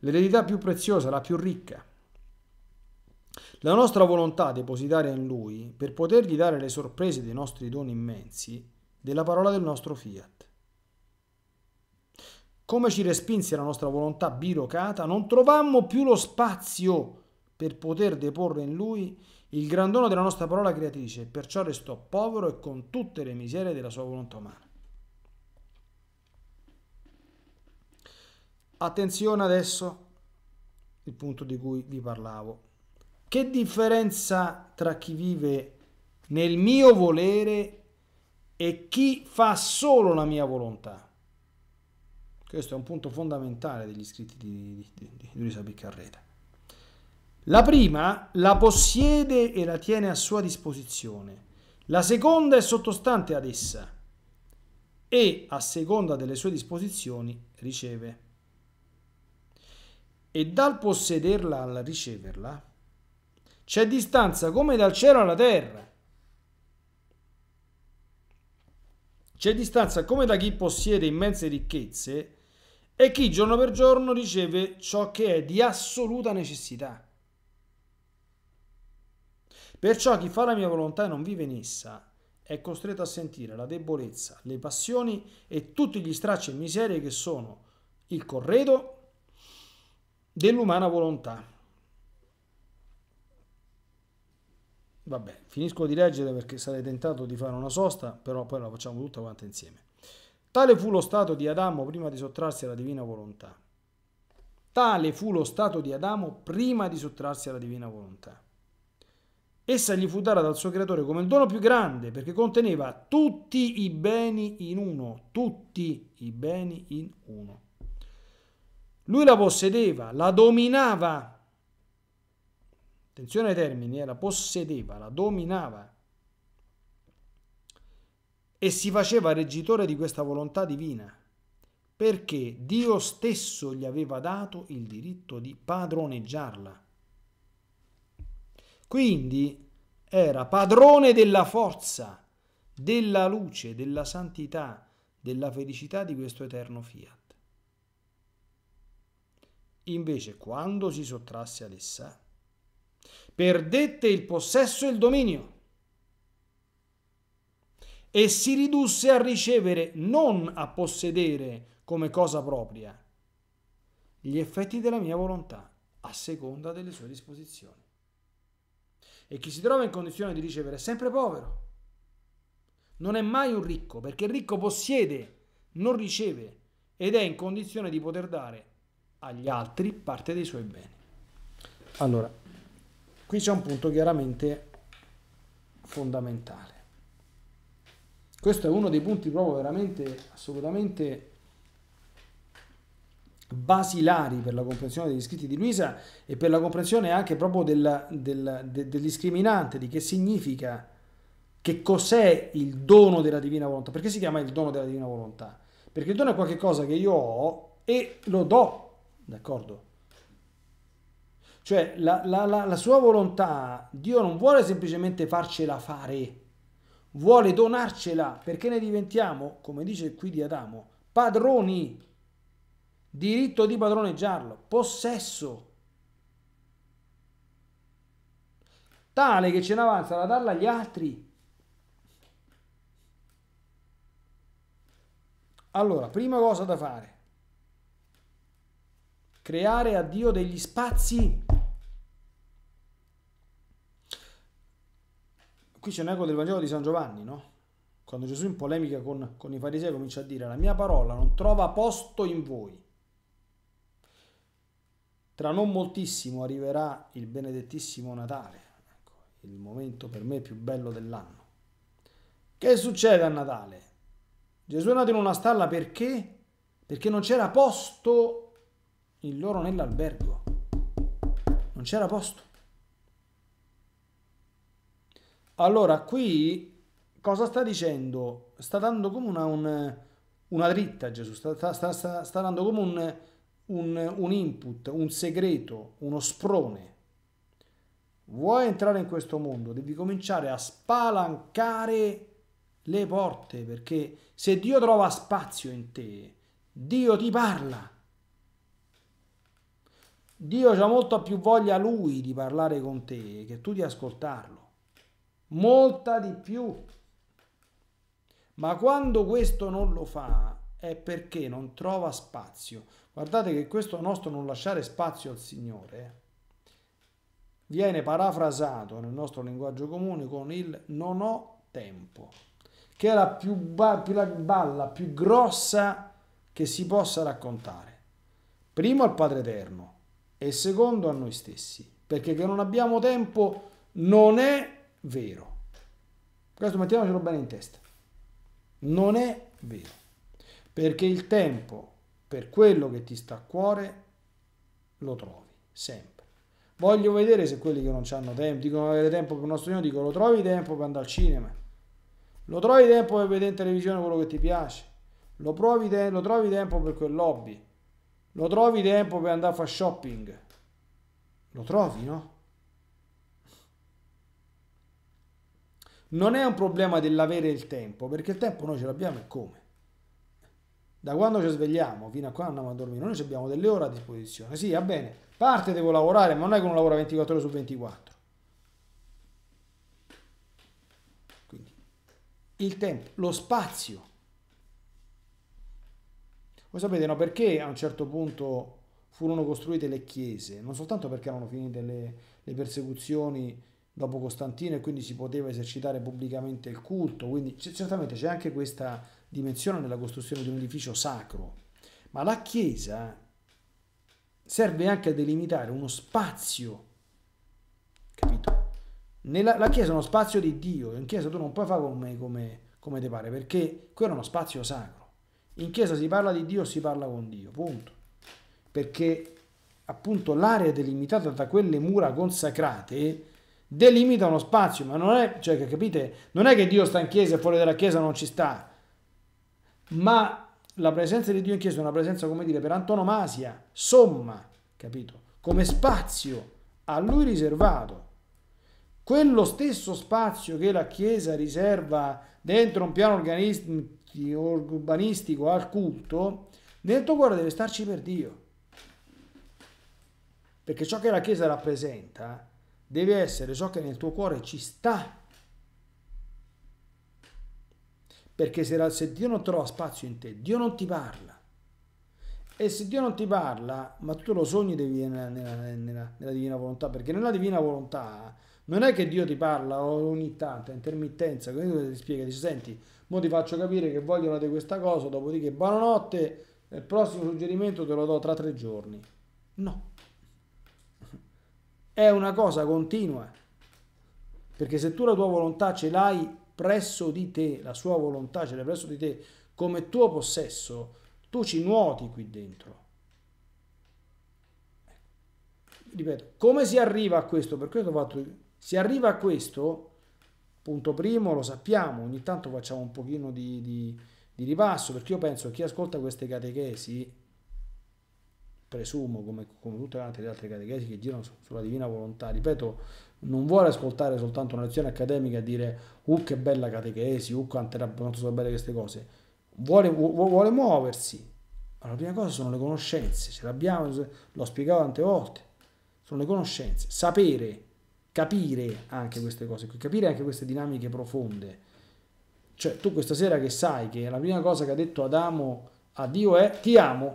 l'eredità più preziosa, la più ricca. La nostra volontà depositaria in Lui per potergli dare le sorprese dei nostri doni immensi della parola del nostro fiat. Come ci respinse la nostra volontà birocata, non trovammo più lo spazio per poter deporre in Lui il gran dono della nostra parola creatrice, perciò restò povero e con tutte le miserie della sua volontà umana. Attenzione adesso, il punto di cui vi parlavo. Che differenza tra chi vive nel mio volere e chi fa solo la mia volontà? Questo è un punto fondamentale degli scritti di, di, di, Luisa Piccarreta. La prima la possiede e la tiene a sua disposizione, la seconda è sottostante ad essa e a seconda delle sue disposizioni riceve. E dal possederla al riceverla c'è distanza come dal cielo alla terra. C'è distanza come da chi possiede immense ricchezze e chi giorno per giorno riceve ciò che è di assoluta necessità. Perciò chi fa la mia volontà e non vive in essa è costretto a sentire la debolezza, le passioni e tutti gli stracci e miserie che sono il corredo dell'umana volontà. vabbè, finisco di leggere perché sarei tentato di fare una sosta, però poi la facciamo tutta quanta insieme. Tale fu lo stato di Adamo prima di sottrarsi alla divina volontà. Tale fu lo stato di Adamo prima di sottrarsi alla divina volontà. Essa gli fu data dal suo creatore come il dono più grande perché conteneva tutti i beni in uno, tutti i beni in uno. Lui la possedeva, la dominava attenzione ai termini, eh, la possedeva, la dominava e si faceva reggitore di questa volontà divina, perché Dio stesso gli aveva dato il diritto di padroneggiarla. Quindi era padrone della forza, della luce, della santità, della felicità di questo eterno fiat. Invece quando si sottrasse ad essa, perdette il possesso e il dominio e si ridusse a ricevere, non a possedere come cosa propria, gli effetti della mia volontà, a seconda delle sue disposizioni. E chi si trova in condizione di ricevere è sempre povero. Non è mai un ricco, perché il ricco possiede, non riceve, ed è in condizione di poter dare agli altri parte dei suoi beni. Allora, Qui c'è un punto chiaramente fondamentale. Questo è uno dei punti proprio veramente assolutamente basilari per la comprensione degli scritti di Luisa e per la comprensione anche proprio del, del, del, del di che significa, che cos'è il dono della divina volontà. Perché si chiama il dono della divina volontà? Perché il dono è qualcosa che io ho e lo do, d'accordo? Cioè la, la, la, la sua volontà, Dio non vuole semplicemente farcela fare, vuole donarcela perché ne diventiamo, come dice qui di Adamo, padroni, diritto di padroneggiarlo, possesso. Tale che ce ne avanza da darla agli altri. Allora, prima cosa da fare, creare a Dio degli spazi. Qui c'è un eco del Vangelo di San Giovanni, no? Quando Gesù in polemica con, con i farisei comincia a dire la mia parola non trova posto in voi. Tra non moltissimo arriverà il benedettissimo Natale, ecco, il momento per me più bello dell'anno. Che succede a Natale? Gesù è nato in una stalla perché? Perché non c'era posto il loro nell'albergo. Non c'era posto. Allora, qui cosa sta dicendo? Sta dando come una, un, una dritta Gesù, sta, sta, sta, sta dando come un, un, un input, un segreto, uno sprone. Vuoi entrare in questo mondo? Devi cominciare a spalancare le porte perché se Dio trova spazio in te, Dio ti parla. Dio ha molta più voglia lui di parlare con te che tu di ascoltarlo. Molta di più. Ma quando questo non lo fa è perché non trova spazio. Guardate che questo nostro non lasciare spazio al Signore eh, viene parafrasato nel nostro linguaggio comune con il non ho tempo, che è la, più ba- più la balla più grossa che si possa raccontare. Primo al Padre Eterno, e secondo a noi stessi, perché che non abbiamo tempo non è vero. Questo mettiamocelo bene in testa. Non è vero, perché il tempo per quello che ti sta a cuore lo trovi sempre. Voglio vedere se quelli che non hanno tempo, dicono avere tempo per uno studio, dico lo trovi tempo per andare al cinema, lo trovi tempo per vedere in televisione quello che ti piace, lo, provi, lo trovi tempo per quel lobby, lo trovi tempo per andare a fare shopping? Lo trovi, no? Non è un problema dell'avere il tempo, perché il tempo noi ce l'abbiamo e come? Da quando ci svegliamo fino a quando andiamo a dormire, noi abbiamo delle ore a disposizione. Sì, va bene, parte devo lavorare, ma non è che non lavora 24 ore su 24. Quindi il tempo, lo spazio voi sapete no, perché a un certo punto furono costruite le chiese, non soltanto perché erano finite le, le persecuzioni dopo Costantino e quindi si poteva esercitare pubblicamente il culto, quindi certamente c'è anche questa dimensione nella costruzione di un edificio sacro, ma la chiesa serve anche a delimitare uno spazio, capito? Nella, la chiesa è uno spazio di Dio, in chiesa tu non puoi fare come, come, come te pare, perché quello è uno spazio sacro. In chiesa si parla di Dio, si parla con Dio, punto. Perché appunto l'area delimitata da quelle mura consacrate delimita uno spazio, ma non è, cioè, capite, non è che Dio sta in chiesa e fuori dalla chiesa non ci sta, ma la presenza di Dio in chiesa è una presenza, come dire, per antonomasia, somma, capito? Come spazio a lui riservato. Quello stesso spazio che la chiesa riserva dentro un piano, di urbanistico al culto, nel tuo cuore deve starci per Dio. Perché ciò che la Chiesa rappresenta deve essere ciò che nel tuo cuore ci sta. Perché se, se Dio non trova spazio in te, Dio non ti parla. E se Dio non ti parla, ma tu lo sogni nella, nella, nella, nella divina volontà, perché nella divina volontà non è che Dio ti parla ogni tanto, è intermittenza, quindi tu ti spiega, dice, senti, mo ti faccio capire che vogliono di questa cosa, dopodiché buonanotte, il prossimo suggerimento te lo do tra tre giorni. No. È una cosa continua. Perché se tu la tua volontà ce l'hai presso di te, la sua volontà ce l'hai presso di te come tuo possesso, tu ci nuoti qui dentro. Ripeto, come si arriva a questo? Per questo ho fatto si arriva a questo, punto primo, lo sappiamo, ogni tanto facciamo un pochino di, di, di ripasso, perché io penso che chi ascolta queste catechesi, presumo come, come tutte le altre catechesi che girano sulla divina volontà, ripeto, non vuole ascoltare soltanto una lezione accademica e dire uh che bella catechesi, uh quanto sono belle queste cose, vuole, vuole muoversi. Ma la prima cosa sono le conoscenze, ce l'abbiamo, l'ho spiegato tante volte, sono le conoscenze, sapere capire anche queste cose capire anche queste dinamiche profonde. Cioè, tu questa sera che sai che la prima cosa che ha detto Adamo a Dio è ti amo.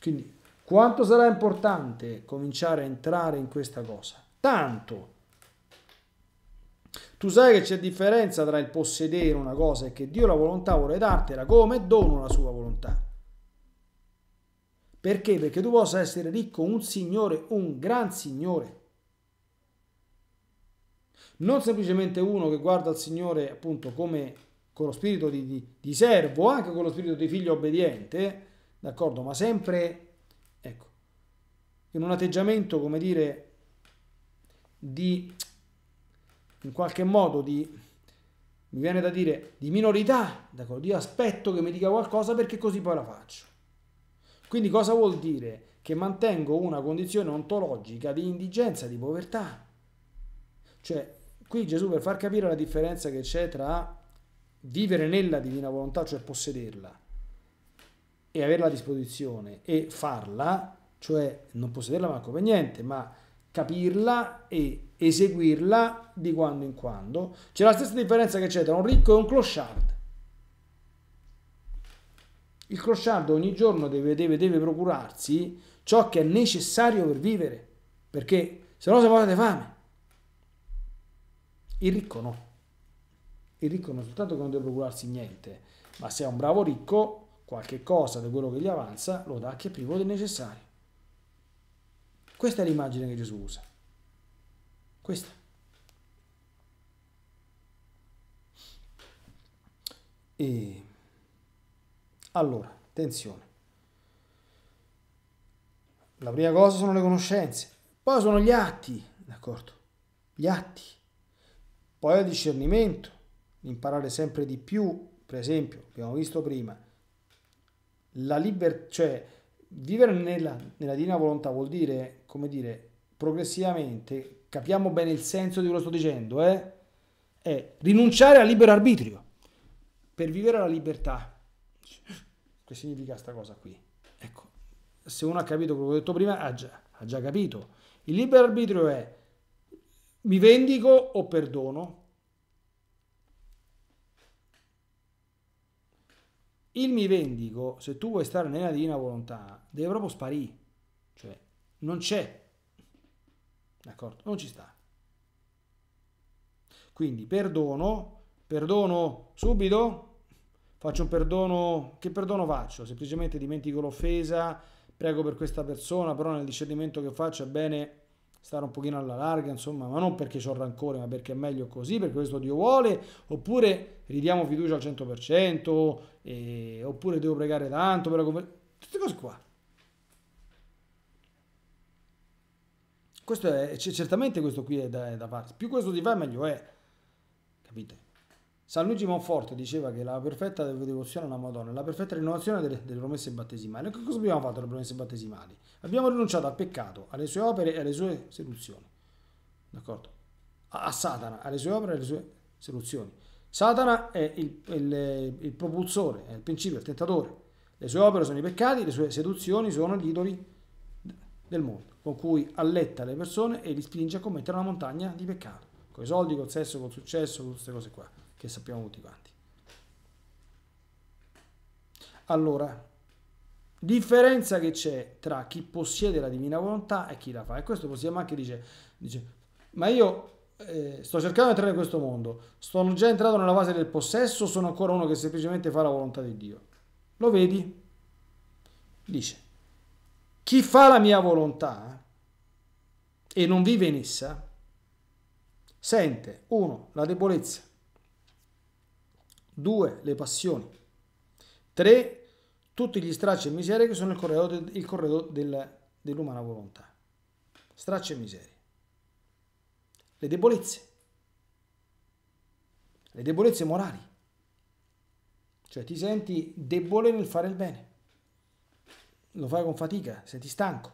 Quindi, quanto sarà importante cominciare a entrare in questa cosa? Tanto. Tu sai che c'è differenza tra il possedere una cosa e che Dio la volontà vuole dartela come dono la sua volontà. Perché? Perché tu possa essere ricco, un signore, un gran signore non semplicemente uno che guarda il Signore appunto come con lo spirito di, di, di servo, anche con lo spirito di figlio obbediente, d'accordo, ma sempre, ecco, in un atteggiamento, come dire, di, in qualche modo, di, mi viene da dire, di minorità, d'accordo, io aspetto che mi dica qualcosa perché così poi la faccio. Quindi cosa vuol dire? Che mantengo una condizione ontologica di indigenza, di povertà. Cioè, qui Gesù per far capire la differenza che c'è tra vivere nella divina volontà, cioè possederla, e averla a disposizione e farla, cioè non possederla manco per niente, ma capirla e eseguirla di quando in quando. C'è la stessa differenza che c'è tra un ricco e un clochard. Il clochard ogni giorno deve, deve, deve procurarsi ciò che è necessario per vivere, perché se no si muore di fame. Il ricco no. Il ricco non soltanto che non deve procurarsi niente, ma se è un bravo ricco, qualche cosa di quello che gli avanza lo dà a è privo del necessario. Questa è l'immagine che Gesù usa. Questa. E allora, attenzione. La prima cosa sono le conoscenze, poi sono gli atti, d'accordo? Gli atti. Poi il discernimento, imparare sempre di più, per esempio, abbiamo visto prima, la libertà, cioè vivere nella, nella divina volontà vuol dire, come dire, progressivamente, capiamo bene il senso di quello che sto dicendo, eh? è rinunciare al libero arbitrio per vivere la libertà. Che significa questa cosa qui? Ecco, se uno ha capito quello che ho detto prima, ha già, ha già capito. Il libero arbitrio è mi vendico o perdono? Il mi vendico, se tu vuoi stare nella divina volontà, deve proprio sparire, cioè non c'è, d'accordo? Non ci sta. Quindi perdono, perdono subito, faccio un perdono, che perdono faccio? Semplicemente dimentico l'offesa, prego per questa persona, però nel discernimento che faccio è bene stare un pochino alla larga, insomma, ma non perché ho rancore, ma perché è meglio così, perché questo Dio vuole, oppure ridiamo fiducia al 100%, e, oppure devo pregare tanto per la conversione, queste cose qua. Questo è, certamente questo qui è da, è da farsi, più questo ti fa meglio è, capite? San Luigi Monforte diceva che la perfetta devozione alla Madonna è la perfetta rinnovazione delle, delle, promesse battesimali. Che cosa abbiamo fatto alle promesse battesimali? Abbiamo rinunciato al peccato, alle sue opere e alle sue seduzioni. D'accordo? A, a Satana, alle sue opere e alle sue seduzioni. Satana è il, il, il propulsore, è il principio, è il tentatore. Le sue opere sono i peccati, le sue seduzioni sono gli idoli del mondo, con cui alletta le persone e li spinge a commettere una montagna di peccato. Con i soldi, col sesso, col successo, con queste cose qua che sappiamo tutti quanti. Allora, differenza che c'è tra chi possiede la divina volontà e chi la fa. E questo possiamo anche dire, dice, ma io eh, sto cercando di entrare in questo mondo, sono già entrato nella fase del possesso, sono ancora uno che semplicemente fa la volontà di Dio. Lo vedi? Dice, chi fa la mia volontà eh, e non vive in essa, sente, uno, la debolezza, 2. Le passioni. 3. Tutti gli stracci e miserie che sono il corredo, del, il corredo del, dell'umana volontà. Stracci e miserie. Le debolezze. Le debolezze morali. Cioè ti senti debole nel fare il bene. Lo fai con fatica, senti stanco.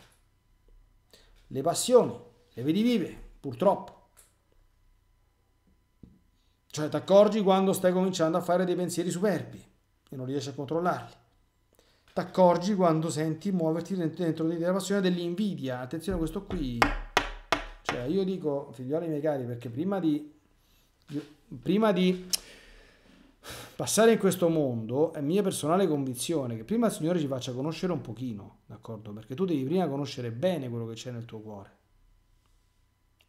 Le passioni, le vedi vive, purtroppo. Cioè ti accorgi quando stai cominciando a fare dei pensieri superbi e non riesci a controllarli. Ti accorgi quando senti muoverti dentro, di te la passione dell'invidia. Attenzione, a questo qui. Cioè io dico, figlioli miei cari, perché prima di... Prima di passare in questo mondo è mia personale convinzione che prima il Signore ci faccia conoscere un pochino, d'accordo? Perché tu devi prima conoscere bene quello che c'è nel tuo cuore.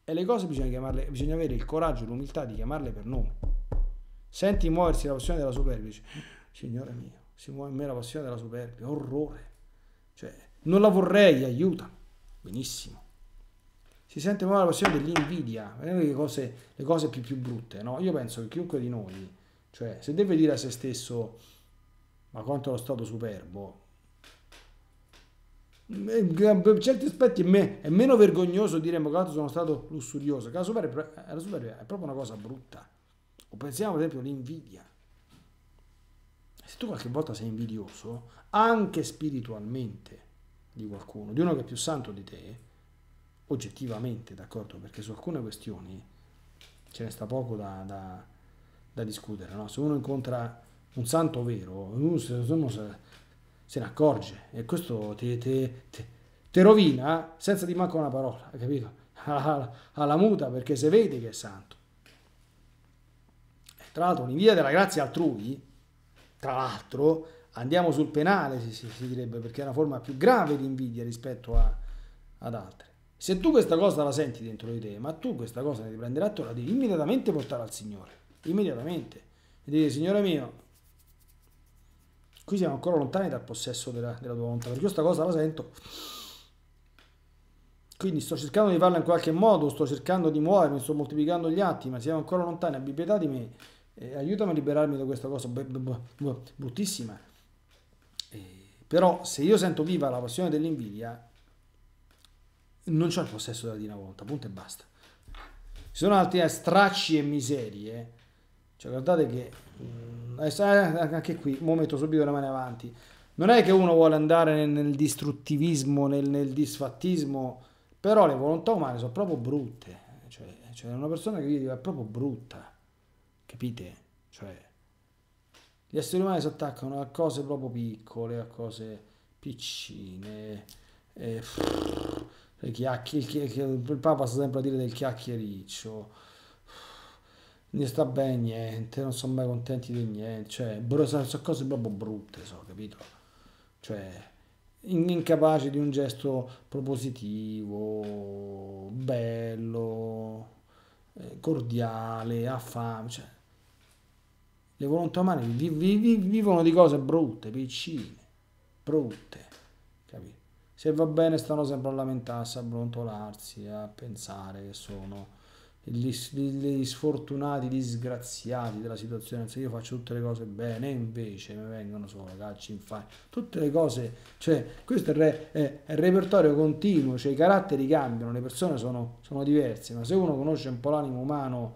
E le cose bisogna chiamarle, bisogna avere il coraggio e l'umiltà di chiamarle per nome. Senti muoversi la passione della superbia, dice, Signore mio, si muove in me la passione della superbia, orrore. Cioè, non la vorrei, aiuta. Benissimo. Si sente muovere la passione dell'invidia, vedete le cose, le cose più, più brutte, no? Io penso che chiunque di noi, cioè, se deve dire a se stesso, ma quanto lo stato superbo, eh, per certi aspetti è, me, è meno vergognoso dire ma quanto sono stato lussurioso la superbia, la superbia è proprio una cosa brutta o pensiamo ad esempio all'invidia se tu qualche volta sei invidioso anche spiritualmente di qualcuno di uno che è più santo di te oggettivamente d'accordo perché su alcune questioni ce ne sta poco da, da, da discutere no? se uno incontra un santo vero uno se, uno se, se ne accorge e questo ti, ti, ti, ti rovina senza di manco una parola, hai capito? [laughs] Alla, alla muta perché se vede che è santo. E tra l'altro, in via della grazia altrui, tra l'altro, andiamo sul penale, si, si, si, direbbe, perché è una forma più grave di invidia rispetto a, ad altre. Se tu questa cosa la senti dentro di te, ma tu questa cosa ne devi prendere la devi immediatamente portare al Signore, immediatamente. E dire, Signore mio, Qui siamo ancora lontani dal possesso della, della tua volontà, perché io sta cosa la sento. Quindi sto cercando di farla in qualche modo, sto cercando di muovermi, sto moltiplicando gli atti, ma siamo ancora lontani, abbi pietà di me, eh, aiutami a liberarmi da questa cosa bruttissima. Eh, però se io sento viva la passione dell'invidia, non c'è il possesso della divina volontà, punto e basta. Ci sono altri eh, stracci e miserie cioè, guardate che mm, eh, eh, anche qui, mo metto subito le mani avanti. Non è che uno vuole andare nel, distruttivismo, nel, nel, disfattismo, però le volontà umane sono proprio brutte. Cioè, cioè una persona che vive è proprio brutta, capite? Cioè, gli esseri umani si attaccano a cose proprio piccole, a cose piccine. E, pff, il, chiacchi, il, il, Papa sta sempre a dire del chiacchiericcio non sta bene niente, non sono mai contenti di niente, cioè, bro, sono cose proprio brutte, so, capito? Cioè, incapaci di un gesto propositivo, bello, eh, cordiale, affame, cioè, le volontà umane vivono di cose brutte, piccine, brutte, capito? Se va bene stanno sempre a lamentarsi, a brontolarsi, a pensare che sono gli, gli, sfortunati, disgraziati della situazione, se io faccio tutte le cose bene, invece mi vengono solo cacci in faccia, tutte le cose, cioè questo è, re, è, il repertorio continuo, cioè i caratteri cambiano, le persone sono, sono diverse, ma se uno conosce un po' l'animo umano,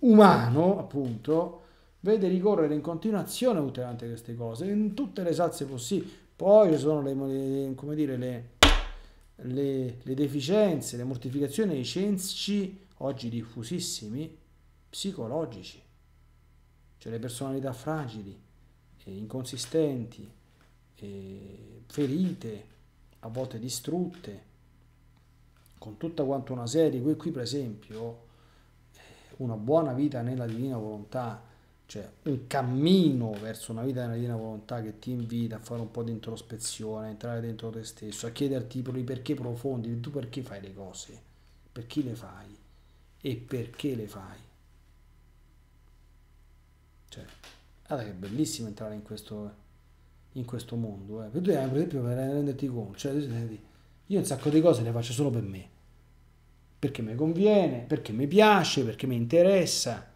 umano appunto, vede ricorrere in continuazione tutte quante queste cose, in tutte le salse possibili, poi ci sono le, come dire, le, le, le, deficienze, le mortificazioni, i censi oggi diffusissimi, psicologici. Cioè le personalità fragili, inconsistenti, ferite, a volte distrutte, con tutta quanto una serie, qui, qui per esempio eh, una buona vita nella divina volontà, cioè un cammino verso una vita nella divina volontà che ti invita a fare un po' di introspezione, a entrare dentro te stesso, a chiederti i perché profondi, tu perché fai le cose, per chi le fai, e perché le fai. Cioè, guarda che è bellissimo entrare in questo, in questo mondo. Eh. Per, te, per esempio, per renderti conto, cioè, io un sacco di cose le faccio solo per me. Perché mi conviene, perché mi piace, perché mi interessa.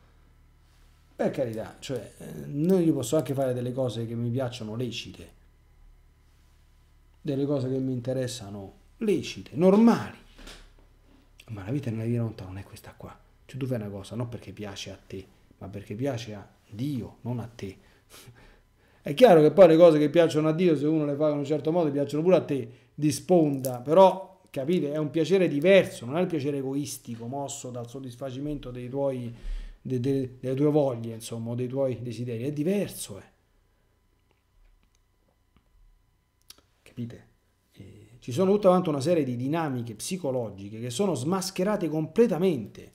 Per carità, cioè, eh, io posso anche fare delle cose che mi piacciono lecite, delle cose che mi interessano lecite, normali ma la vita nella vita lontana non è questa qua. Cioè tu fai una cosa non perché piace a te, ma perché piace a Dio, non a te. [laughs] è chiaro che poi le cose che piacciono a Dio, se uno le fa in un certo modo, piacciono pure a te, di sponda, però capite, è un piacere diverso, non è il piacere egoistico, mosso dal soddisfacimento dei tuoi, de, de, delle tue voglie, insomma, dei tuoi desideri, è diverso. Eh. Capite? ci sono tutta quanta una serie di dinamiche psicologiche che sono smascherate completamente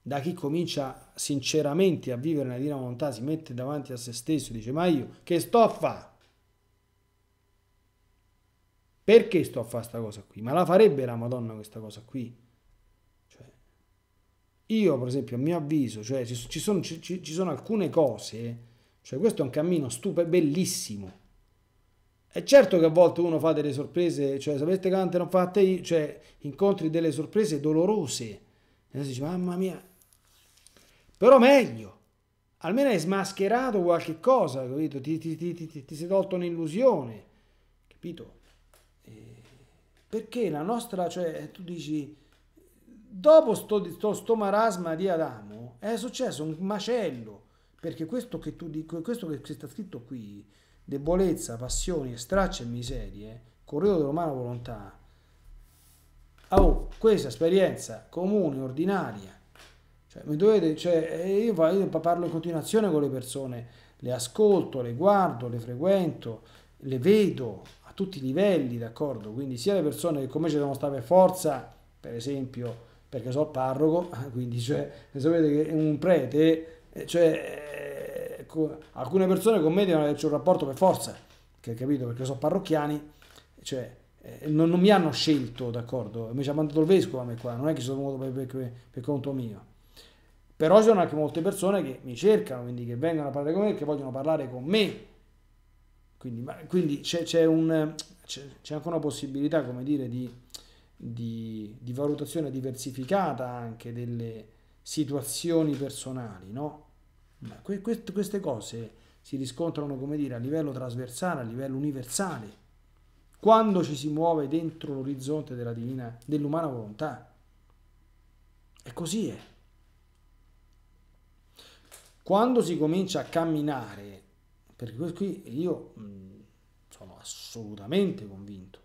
da chi comincia sinceramente a vivere nella divina volontà, si mette davanti a se stesso e dice ma io che sto a fare? Perché sto a fare questa cosa qui? Ma la farebbe la Madonna questa cosa qui? Cioè, io per esempio a mio avviso, cioè, ci, sono, ci, ci sono alcune cose, cioè questo è un cammino stupido, bellissimo, è certo che a volte uno fa delle sorprese, cioè sapete quante non fate io, cioè incontri delle sorprese dolorose. E si dice, mamma mia. Però meglio, almeno hai smascherato qualche cosa, capito? Ti, ti, ti, ti sei tolto un'illusione, capito? E perché la nostra, cioè tu dici, dopo sto, sto, sto marasma di Adamo è successo un macello, perché questo che, tu, questo che sta scritto qui debolezza, passioni, stracci e miserie, corredo dell'umana volontà, oh, questa esperienza comune, ordinaria, cioè, mi dovete, cioè, eh, io parlo in continuazione con le persone, le ascolto, le guardo, le frequento, le vedo a tutti i livelli, d'accordo? Quindi sia le persone che con me ci devono stare per forza, per esempio, perché sono il parroco, [laughs] quindi cioè, sapete che un prete, eh, cioè, eh, alcune persone con me devono averci un rapporto per forza, che capito, perché sono parrocchiani, cioè eh, non, non, mi hanno scelto, d'accordo? Mi ci ha mandato il vescovo a me qua, non è che sono venuto per, per, per, conto mio. Però ci sono anche molte persone che mi cercano, quindi che vengono a parlare con me, che vogliono parlare con me. Quindi, ma, quindi c'è, c'è, un, c'è, c'è, anche una possibilità, come dire, di, di, di valutazione diversificata anche delle situazioni personali, no? Ma que queste cose si riscontrano, come dire, a livello trasversale, a livello universale, quando ci si muove dentro l'orizzonte della divina, dell'umana volontà. E così è. Eh. Quando si comincia a camminare, perché qui io sono assolutamente convinto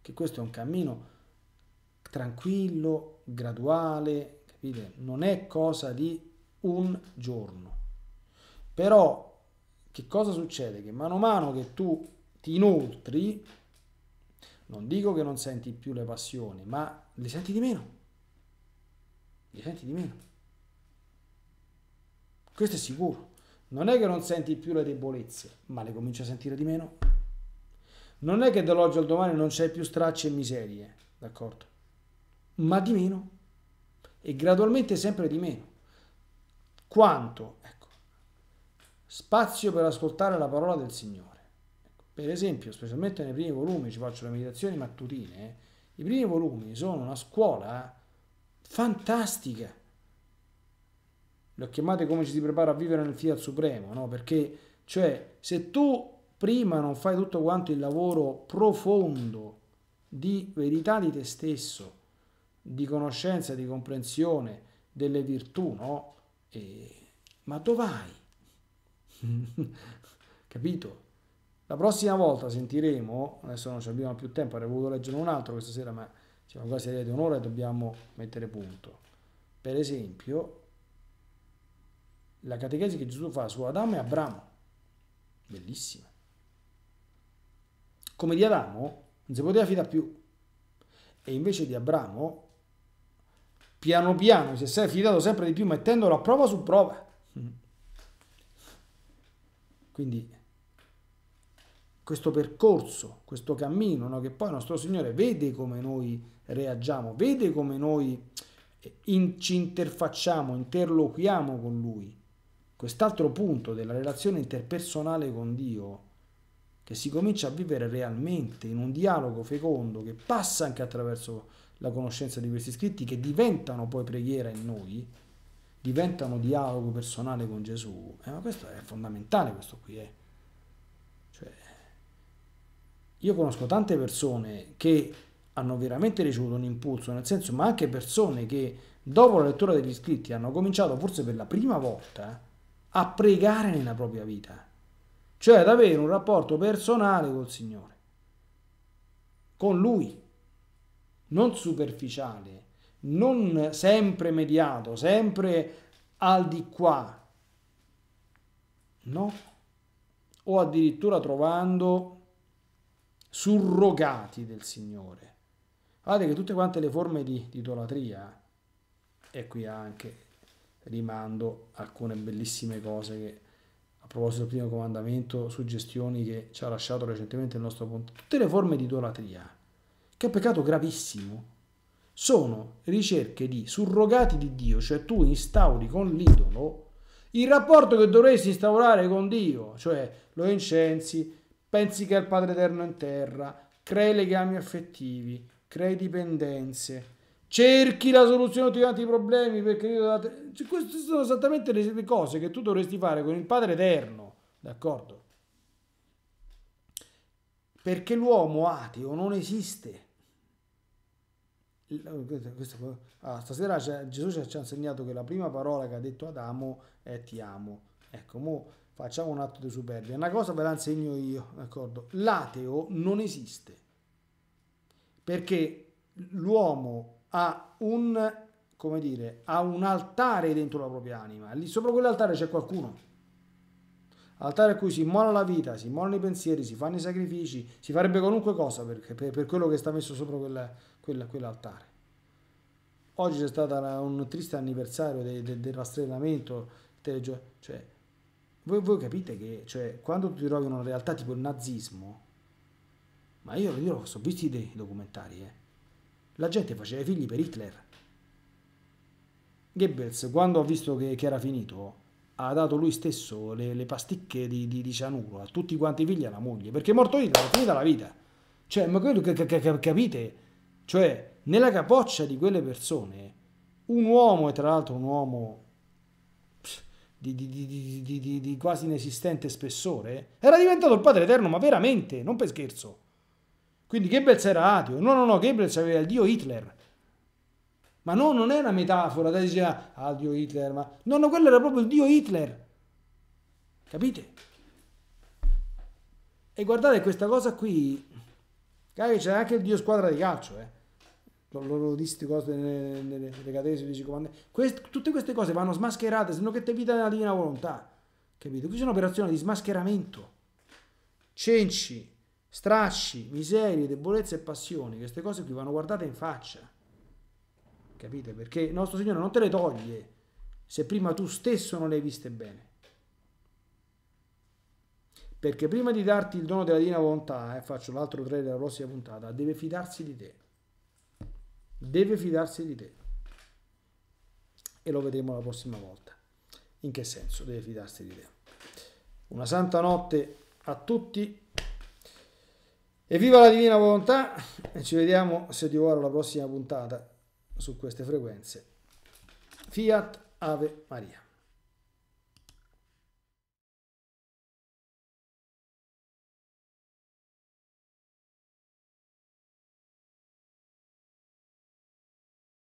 che questo è un cammino tranquillo, graduale, capite? Non è cosa di un giorno però che cosa succede? Che mano a mano che tu ti inoltri, non dico che non senti più le passioni, ma le senti di meno. Le senti di meno. Questo è sicuro. Non è che non senti più le debolezze, ma le cominci a sentire di meno. Non è che dall'oggi al domani non c'è più stracci e miserie, d'accordo? Ma di meno. E gradualmente sempre di meno. Quanto? Spazio per ascoltare la parola del Signore. Ecco, per esempio, specialmente nei primi volumi, ci faccio le meditazioni mattutine, i primi volumi sono una scuola fantastica. Le ho chiamate come ci si prepara a vivere nel Fiat Supremo, no? Perché, cioè, se tu prima non fai tutto quanto il lavoro profondo di verità di te stesso, di conoscenza, di comprensione delle virtù, no? E... Ma dov'hai? [laughs] Capito? La prossima volta sentiremo, adesso non abbiamo più tempo, avrei voluto leggere un altro questa sera, ma siamo quasi arrivati un'ora e dobbiamo mettere punto. Per esempio, la catechesi che Gesù fa su Adamo e Abramo, bellissima. Come di Adamo non si poteva fidare più, e invece di Abramo, piano piano si è fidato sempre di più mettendolo a prova su prova quindi questo percorso, questo cammino no, che poi il nostro Signore vede come noi reagiamo, vede come noi eh, in, ci interfacciamo, interloquiamo con Lui. Quest'altro punto della relazione interpersonale con Dio che si comincia a vivere realmente in un dialogo fecondo che passa anche attraverso la conoscenza di questi scritti che diventano poi preghiera in noi, diventano dialogo personale con Gesù, eh, ma questo è fondamentale, questo qui è. Eh. Cioè, io conosco tante persone che hanno veramente ricevuto un impulso, nel senso, ma anche persone che dopo la lettura degli scritti hanno cominciato forse per la prima volta a pregare nella propria vita, cioè ad avere un rapporto personale col Signore, con Lui, non superficiale, non sempre mediato, sempre al di qua, no? O addirittura trovando surrogati del Signore. Guardate che tutte quante le forme di, di idolatria, eh, e qui anche rimando alcune bellissime cose che a proposito del primo comandamento, suggestioni che ci ha lasciato recentemente il nostro ponte, tutte le forme di idolatria, che è un peccato gravissimo, sono ricerche di surrogati di Dio, cioè tu instauri con l'idolo il rapporto che dovresti instaurare con Dio, cioè lo incensi, pensi che è il Padre Eterno in terra, crei legami affettivi, crei dipendenze, cerchi la soluzione a tutti quanti i problemi perché cioè, queste sono esattamente le cose che tu dovresti fare con il Padre Eterno, d'accordo? Perché l'uomo ateo non esiste. Oh, questo, ah, stasera Gesù ci ha insegnato che la prima parola che ha detto Adamo è ti amo. Ecco, mo facciamo un atto di superbia. Una cosa ve la insegno io, d'accordo? L'ateo non esiste perché l'uomo ha un, come dire, ha un altare dentro la propria anima. Lì sopra quell'altare c'è qualcuno. Altare a cui si immola la vita, si immolano i pensieri, si fanno i sacrifici, si farebbe qualunque cosa per, per, per quello che sta messo sopra quella, quella, quell'altare. Oggi c'è stato un triste anniversario de, de, del rastrellamento, telegio- cioè, voi, voi, capite che cioè, quando ti trovi in una realtà tipo il nazismo, ma io, io ho so, visto dei documentari, eh, la gente faceva i figli per Hitler. Goebbels, quando ha visto che, che era finito, ha dato lui stesso le, le pasticche di, di, di, cianuro a tutti quanti i figli e alla moglie, perché è morto Hitler, è finita la vita. Cioè, ma quello che, che, che capite cioè, nella capoccia di quelle persone, un uomo, e tra l'altro un uomo di, di, di, di, quasi inesistente spessore, era diventato il Padre Eterno, ma veramente, non per scherzo. Quindi Goebbels era ateo. No, no, no, Goebbels aveva il dio Hitler. Ma no, non è una metafora, da dire, ah, il ah, dio Hitler, ma... No, no, quello era proprio il dio Hitler. Capite? E guardate, questa cosa qui... Cari, c'era anche il dio squadra di calcio, eh loro l'orodisti cose nelle, catesi dici comandi Quest, tutte queste cose vanno smascherate se no che te vita nella divina volontà capito qui c'è un'operazione di smascheramento cenci stracci miserie debolezze e passioni queste cose qui vanno guardate in faccia capite perché il nostro Signore non te le toglie se prima tu stesso non le hai viste bene perché prima di darti il dono della divina volontà e eh, faccio l'altro 3 della prossima puntata deve fidarsi di te deve fidarsi di te. E lo vedremo la prossima volta. In che senso deve fidarsi di te? Una santa notte a tutti. E viva la divina volontà e ci vediamo se ti vuole la prossima puntata su queste frequenze. Fiat Ave Maria.